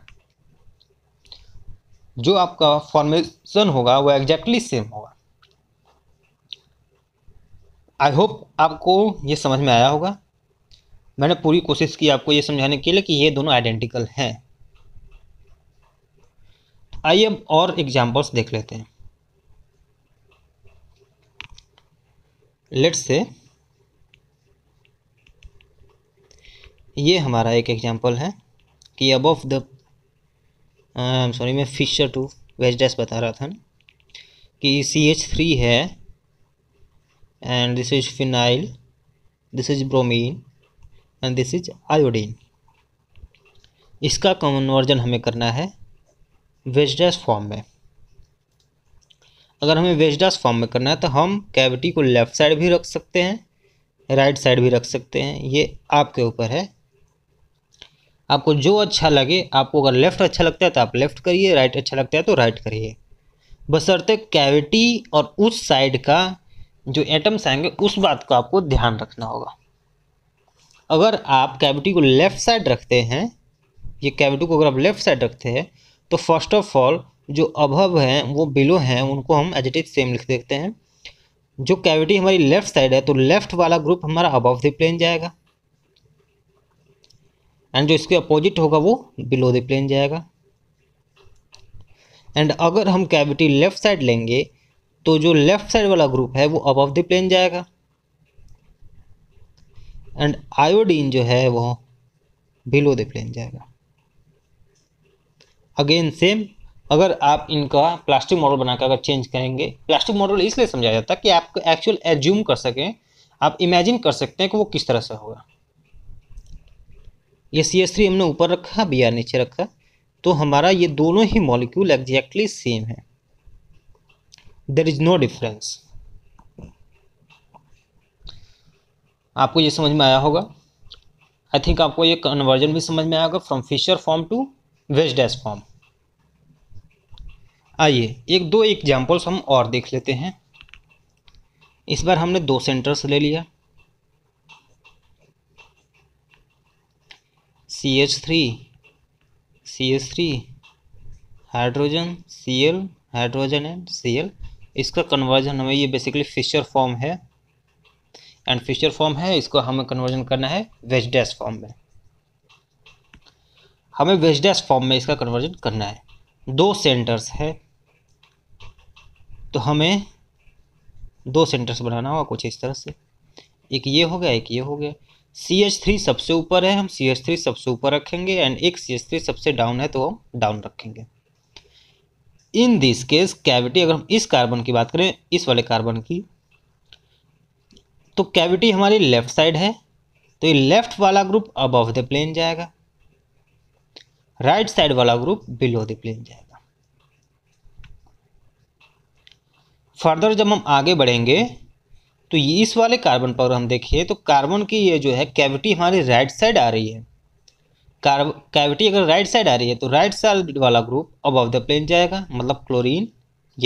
A: जो आपका फॉर्मेशन होगा वो एग्जैक्टली सेम होगा आई होप आपको ये समझ में आया होगा मैंने पूरी कोशिश की आपको ये समझाने के लिए कि ये दोनों आइडेंटिकल हैं आइए अब और एग्जाम्पल्स देख लेते हैं लेट्स से ये हमारा एक एग्जाम्पल है कि अब ऑफ द सॉरी मैं फिशर टू वेज डैश बता रहा था कि सी एच थ्री है and this is phenyl this is bromine and this is iodine इसका कन्वर्जन हमें करना है वेजडास फॉर्म में अगर हमें वेजडस फॉर्म में करना है तो हम कैविटी को लेफ़्ट साइड भी रख सकते हैं राइट साइड भी रख सकते हैं ये आपके ऊपर है आपको जो अच्छा लगे आपको अगर लेफ़्ट अच्छा लगता है तो आप लेफ़्ट करिए राइट अच्छा लगता है तो राइट करिए बसरते कैविटी और उस साइड का जो एटम्स आएंगे उस बात का आपको ध्यान रखना होगा अगर आप कैविटी को लेफ़्ट साइड रखते हैं ये कैविटी को अगर आप लेफ़्ट साइड रखते हैं तो फर्स्ट ऑफ ऑल जो अभव हैं वो बिलो हैं उनको हम एजिटिव सेम लिख देखते हैं जो कैविटी हमारी लेफ़्ट साइड है तो लेफ़्ट वाला ग्रुप हमारा अबव द प्लेन जाएगा एंड जो इसके अपोजिट होगा वो बिलो द प्लेन जाएगा एंड अगर हम कैविटी लेफ़्ट साइड लेंगे तो जो लेफ़्ट साइड वाला ग्रुप है वो अबव द प्लेन जाएगा एंड आयोडीन जो है वो बिलो द प्लेन जाएगा अगेन सेम अगर आप इनका प्लास्टिक मॉडल बनाकर अगर चेंज करेंगे प्लास्टिक मॉडल इसलिए समझा जाता है कि आप एक्चुअल एज्यूम कर सकें आप इमेजिन कर सकते हैं कि वो किस तरह से होगा ये सी एस थ्री हमने ऊपर रखा बी आर नीचे रखा तो हमारा ये दोनों ही मॉलिक्यूल एग्जैक्टली सेम है देर इज़ नो डिफरेंस आपको ये समझ में आया होगा आई थिंक आपको ये कन्वर्जन भी समझ में आया होगा from Fischer form to wedge dash form आइए एक दो एग्जाम्पल्स हम और देख लेते हैं इस बार हमने दो सेंटर्स ले लिया C H three C H three hydrogen C L hydrogen and C L इसका कन्वर्जन हमें ये बेसिकली फिशर फॉर्म है एंड फ्यूचर फॉर्म है इसको हमें कन्वर्जन करना है वेजडेस फॉर्म में हमें वेजडेस फॉर्म में इसका कन्वर्जन करना है दो सेंटर्स है तो हमें दो सेंटर्स बनाना होगा कुछ इस तरह से एक ये हो गया एक ये हो गया सी एच थ्री सबसे ऊपर है हम सी एच थ्री सबसे ऊपर रखेंगे एंड एक सी एच थ्री सबसे डाउन है तो हम डाउन रखेंगे इन दिस केस कैविटी अगर हम इस कार्बन की बात करें इस वाले कार्बन की तो कैविटी हमारी लेफ्ट साइड है तो ये लेफ्ट वाला ग्रुप अबव द प्लेन जाएगा राइट right साइड वाला ग्रुप बिलो द प्लेन जाएगा फर्दर जब हम आगे बढ़ेंगे तो ये इस वाले कार्बन पर हम देखिए तो कार्बन की ये जो है कैविटी हमारी राइट साइड आ रही है कार्ब कैविटी अगर राइट साइड आ रही है तो राइट साइड वाला ग्रुप अबव द प्लेन जाएगा मतलब क्लोरीन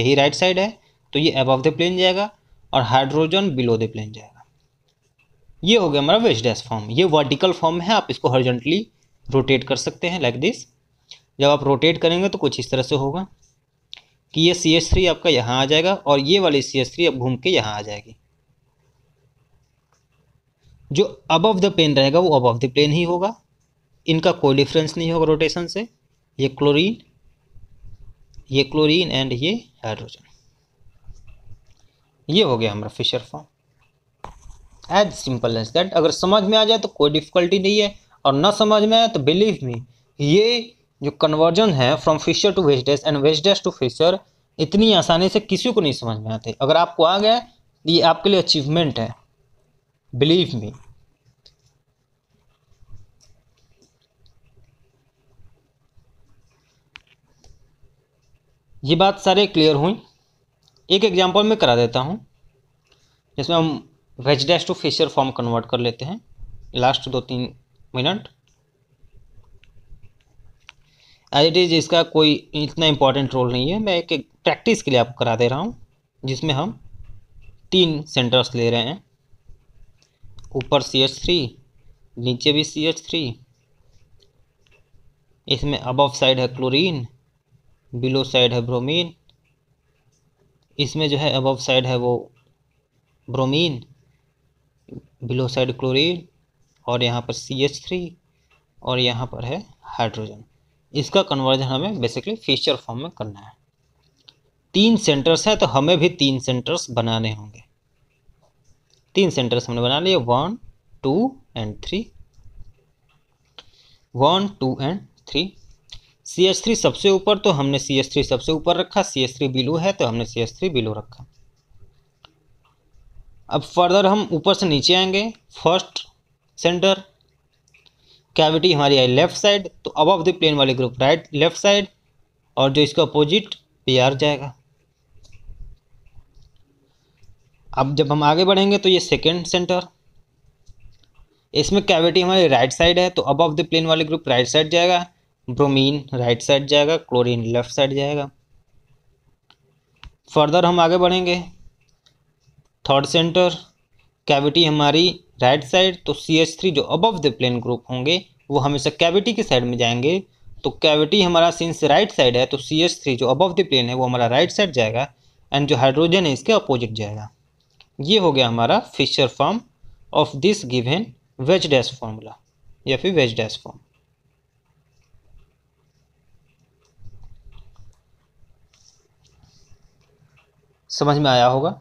A: यही राइट साइड है तो ये अबव द प्लेन जाएगा और हाइड्रोजन बिलो द प्लेन जाएगा ये हो गया हमारा वेज डैश फॉर्म ये वर्टिकल फॉर्म है आप इसको हर्जेंटली रोटेट कर सकते हैं लाइक दिस जब आप रोटेट करेंगे तो कुछ इस तरह से होगा कि ये सी एस थ्री आपका यहाँ आ जाएगा और ये वाली सी एस थ्री अब घूम के यहाँ आ जाएगी जो अबव द प्लेन रहेगा वो अबव द प्लेन ही होगा इनका कोई डिफरेंस नहीं होगा रोटेशन से ये क्लोरीन ये क्लोरीन एंड ये हाइड्रोजन ये हो गया हमारा Fischer form as simple as that अगर समझ में आ जाए तो कोई डिफिकल्टी नहीं है और ना समझ में आए तो बिलीव मी ये जो कन्वर्जन है from Fischer to wedge dash and wedge dash to Fischer इतनी आसानी से किसी को नहीं समझ में आते अगर आपको आ गया ये आपके लिए अचीवमेंट है बिलीव मी ये बात सारे क्लियर हुई एक एग्जांपल में करा देता हूँ जिसमें हम wedge dash to Fischer form convert कर लेते हैं लास्ट दो तीन मिनट एज इज इसका कोई इतना इंपॉर्टेंट रोल नहीं है मैं एक, एक प्रैक्टिस के लिए आपको करा दे रहा हूँ जिसमें हम तीन सेंटर्स ले रहे हैं ऊपर सी एच थ्री नीचे भी सी एच थ्री इसमें अबव साइड है क्लोरीन बिलो साइड है ब्रोमीन इसमें जो है अबव साइड है वो ब्रोमीन बिलोसाइड क्लोरीन और यहाँ पर सी एच थ्री और यहाँ पर है हाइड्रोजन इसका कन्वर्जन हमें बेसिकली फीचर फॉर्म में करना है तीन सेंटर्स हैं तो हमें भी तीन सेंटर्स बनाने होंगे तीन सेंटर्स हमने बना लिए one two and three one two and three C H three सबसे ऊपर तो हमने सी एच थ्री सबसे ऊपर रखा सी एच थ्री बिलो है तो हमने सी एच थ्री बिलो रखा अब फर्दर हम ऊपर से नीचे आएंगे फर्स्ट सेंटर कैविटी हमारी आई लेफ्ट साइड तो अब ऑफ द प्लेन वाले ग्रुप राइट लेफ्ट साइड और जो इसका अपोजिट पी आर जाएगा अब जब हम आगे बढ़ेंगे तो ये सेकेंड सेंटर इसमें कैविटी हमारी राइट साइड है तो अब ऑफ द प्लेन वाले ग्रुप राइट साइड जाएगा ब्रोमीन राइट साइड जाएगा क्लोरीन लेफ्ट साइड जाएगा फर्दर हम आगे बढ़ेंगे थर्ड सेंटर कैविटी हमारी राइट साइड तो सी एच थ्री जो अबव द प्लेन ग्रुप होंगे वो हमेशा कैविटी के साइड में जाएंगे तो कैविटी हमारा सिंस राइट साइड है तो सी एच थ्री जो अबव द प्लेन है वो हमारा राइट साइड जाएगा एंड जो हाइड्रोजन है इसके अपोजिट जाएगा ये हो गया हमारा Fischer form of this given wedge dash formula या फिर वेज डैश फॉर्म समझ में आया होगा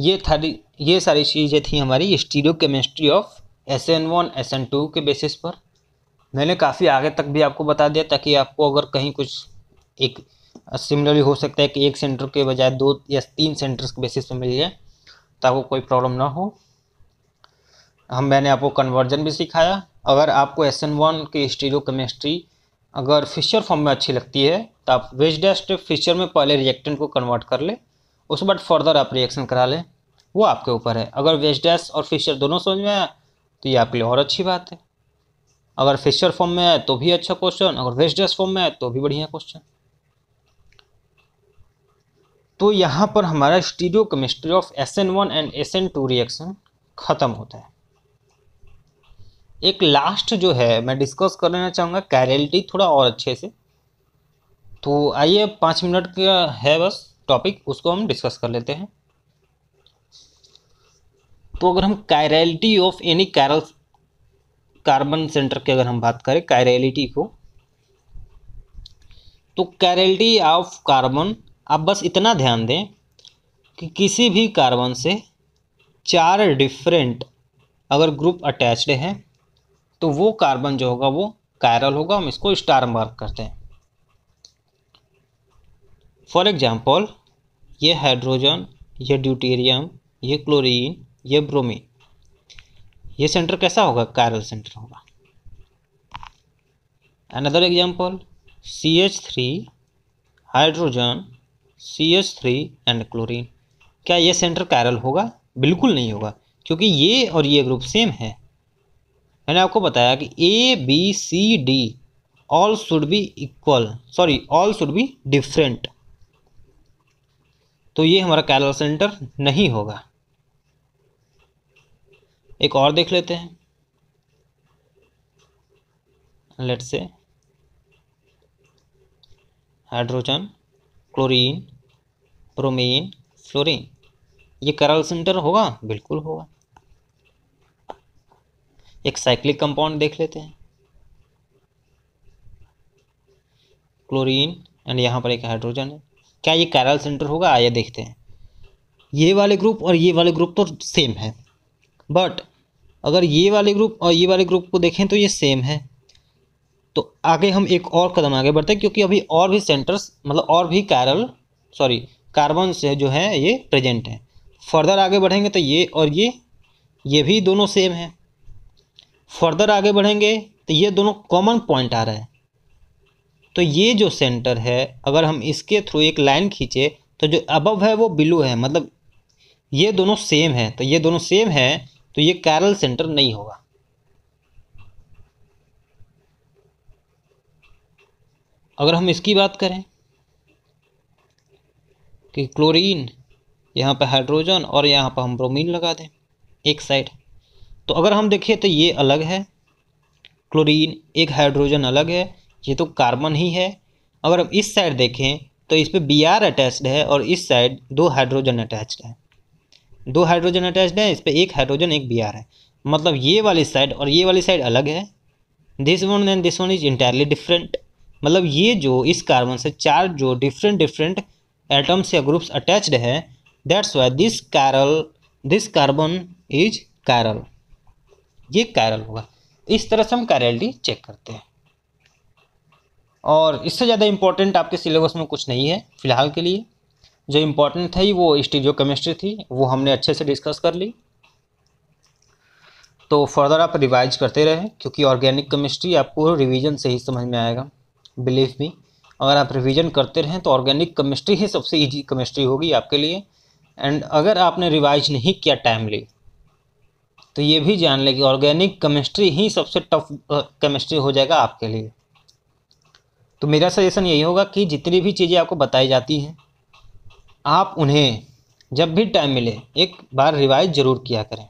A: ये थारी ये सारी चीज़ें थी हमारी stereo chemistry of S N one S N two के बेसिस पर मैंने काफ़ी आगे तक भी आपको बता दिया ताकि आपको अगर कहीं कुछ एक सिमिलरली हो सकता है कि एक सेंटर के बजाय दो या तीन सेंटर्स के बेसिस पर मिल जाए ताकि तो कोई प्रॉब्लम ना हो हम मैंने आपको कन्वर्जन भी सिखाया अगर आपको एस एन वन की स्टीरियो केमिस्ट्री अगर फिशर फॉर्म में अच्छी लगती है तो आप वेज डेस्ट फिशर में पहले रिएक्टेंट को कन्वर्ट कर ले उसके बाद फर्दर आप रिएक्शन करा लें वो आपके ऊपर है अगर वेस्टैस और फिशर दोनों समझ में आया तो ये आपके लिए और अच्छी बात है अगर फिशर फॉर्म में आए तो भी अच्छा क्वेश्चन अगर वेस्टैस फॉर्म में आए तो भी बढ़िया क्वेश्चन तो यहाँ पर हमारा stereo chemistry of S N one and S N two reaction ख़त्म होता है एक लास्ट जो है मैं डिस्कस करना चाहूँगा कैरेलिटी थोड़ा और अच्छे से तो आइए पाँच मिनट का है बस टॉपिक उसको हम डिस्कस कर लेते हैं तो अगर हम chirality of any chiral carbon centre की अगर हम बात करें कायरेलिटी को तो कैरेलिटी ऑफ कार्बन आप बस इतना ध्यान दें कि किसी भी कार्बन से चार डिफरेंट अगर ग्रुप अटैच्ड है तो वो कार्बन जो होगा वो कायरल होगा हम इसको स्टार मार्क करते हैं फॉर एग्जाम्पल ये हाइड्रोजन ये ड्यूटेरियम ये क्लोरीन ये ब्रोमीन ये सेंटर कैसा होगा कायरल सेंटर होगा another example C H three hydrogen C H three and chlorine क्या ये सेंटर कायरल होगा बिल्कुल नहीं होगा क्योंकि ये और ये ग्रुप सेम है मैंने आपको बताया कि A B C D all should be equal sorry all should be different तो ये हमारा कैलर सेंटर नहीं होगा एक और देख लेते हैं लेट से हाइड्रोजन क्लोरीन प्रोमीन फ्लोरीन ये करल सेंटर होगा बिल्कुल होगा एक साइक्लिक कंपाउंड देख लेते हैं क्लोरीन एंड यहाँ पर एक हाइड्रोजन है क्या ये कैरल सेंटर होगा आइए देखते हैं ये वाले ग्रुप और ये वाले ग्रुप तो सेम है बट अगर ये वाले ग्रुप और ये वाले ग्रुप को देखें तो ये सेम है तो आगे हम एक और कदम आगे बढ़ते हैं क्योंकि अभी और भी सेंटर्स मतलब और भी कैरल सॉरी कार्बन से जो है ये प्रेजेंट हैं फर्दर आगे बढ़ेंगे तो ये और ये ये भी दोनों सेम हैं फर्दर आगे बढ़ेंगे तो ये दोनों कॉमन पॉइंट आ रहा है तो ये जो सेंटर है अगर हम इसके थ्रू एक लाइन खींचे तो जो अबव है वो बिलो है मतलब ये दोनों सेम है तो ये दोनों सेम है तो ये कैरल सेंटर नहीं होगा अगर हम इसकी बात करें कि क्लोरीन यहाँ पर हाइड्रोजन और यहाँ पर हम ब्रोमीन लगा दें एक साइड तो अगर हम देखें तो ये अलग है क्लोरीन एक हाइड्रोजन अलग है ये तो कार्बन ही है अगर हम इस साइड देखें तो इस पर बी आर अटैच्ड है और इस साइड दो हाइड्रोजन अटैच्ड है दो हाइड्रोजन अटैच्ड है इस पर एक हाइड्रोजन एक बी आर है मतलब ये वाली साइड और ये वाली साइड अलग है this one and this one is entirely different मतलब ये जो इस कार्बन से चार जो डिफरेंट डिफरेंट एटम्स या ग्रुप्स अटैच्ड है that's why this chiral this carbon is chiral ये कैरल होगा इस तरह से हम कैरलिटी चेक करते हैं और इससे ज़्यादा इम्पोर्टेंट आपके सिलेबस में कुछ नहीं है फ़िलहाल के लिए जो इम्पोर्टेंट थी वो स्टीरियो केमिस्ट्री थी वो हमने अच्छे से डिस्कस कर ली तो फर्दर आप रिवाइज करते रहें क्योंकि ऑर्गेनिक केमिस्ट्री आपको रिवीजन से ही समझ में आएगा बिलीव मी अगर आप रिवीजन करते रहें तो ऑर्गेनिक केमिस्ट्री ही सबसे इजी केमिस्ट्री होगी आपके लिए एंड अगर आपने रिवाइज नहीं किया टाइमली तो ये भी जान लें कि ऑर्गेनिक केमिस्ट्री ही सबसे टफ केमिस्ट्री हो जाएगा आपके लिए तो मेरा सजेशन यही होगा कि जितनी भी चीज़ें आपको बताई जाती हैं आप उन्हें जब भी टाइम मिले एक बार रिवाइज ज़रूर किया करें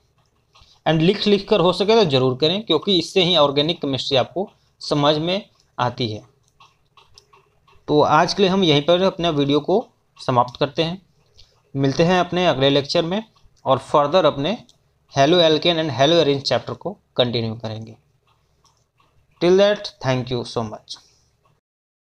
A: एंड लिख लिख कर हो सके तो ज़रूर करें क्योंकि इससे ही ऑर्गेनिक केमिस्ट्री आपको समझ में आती है तो आज के लिए हम यहीं पर अपने वीडियो को समाप्त करते हैं मिलते हैं अपने अगले लेक्चर में और फर्दर अपने halo alkane and halo arene chapter को कंटिन्यू करेंगे till that thank you so much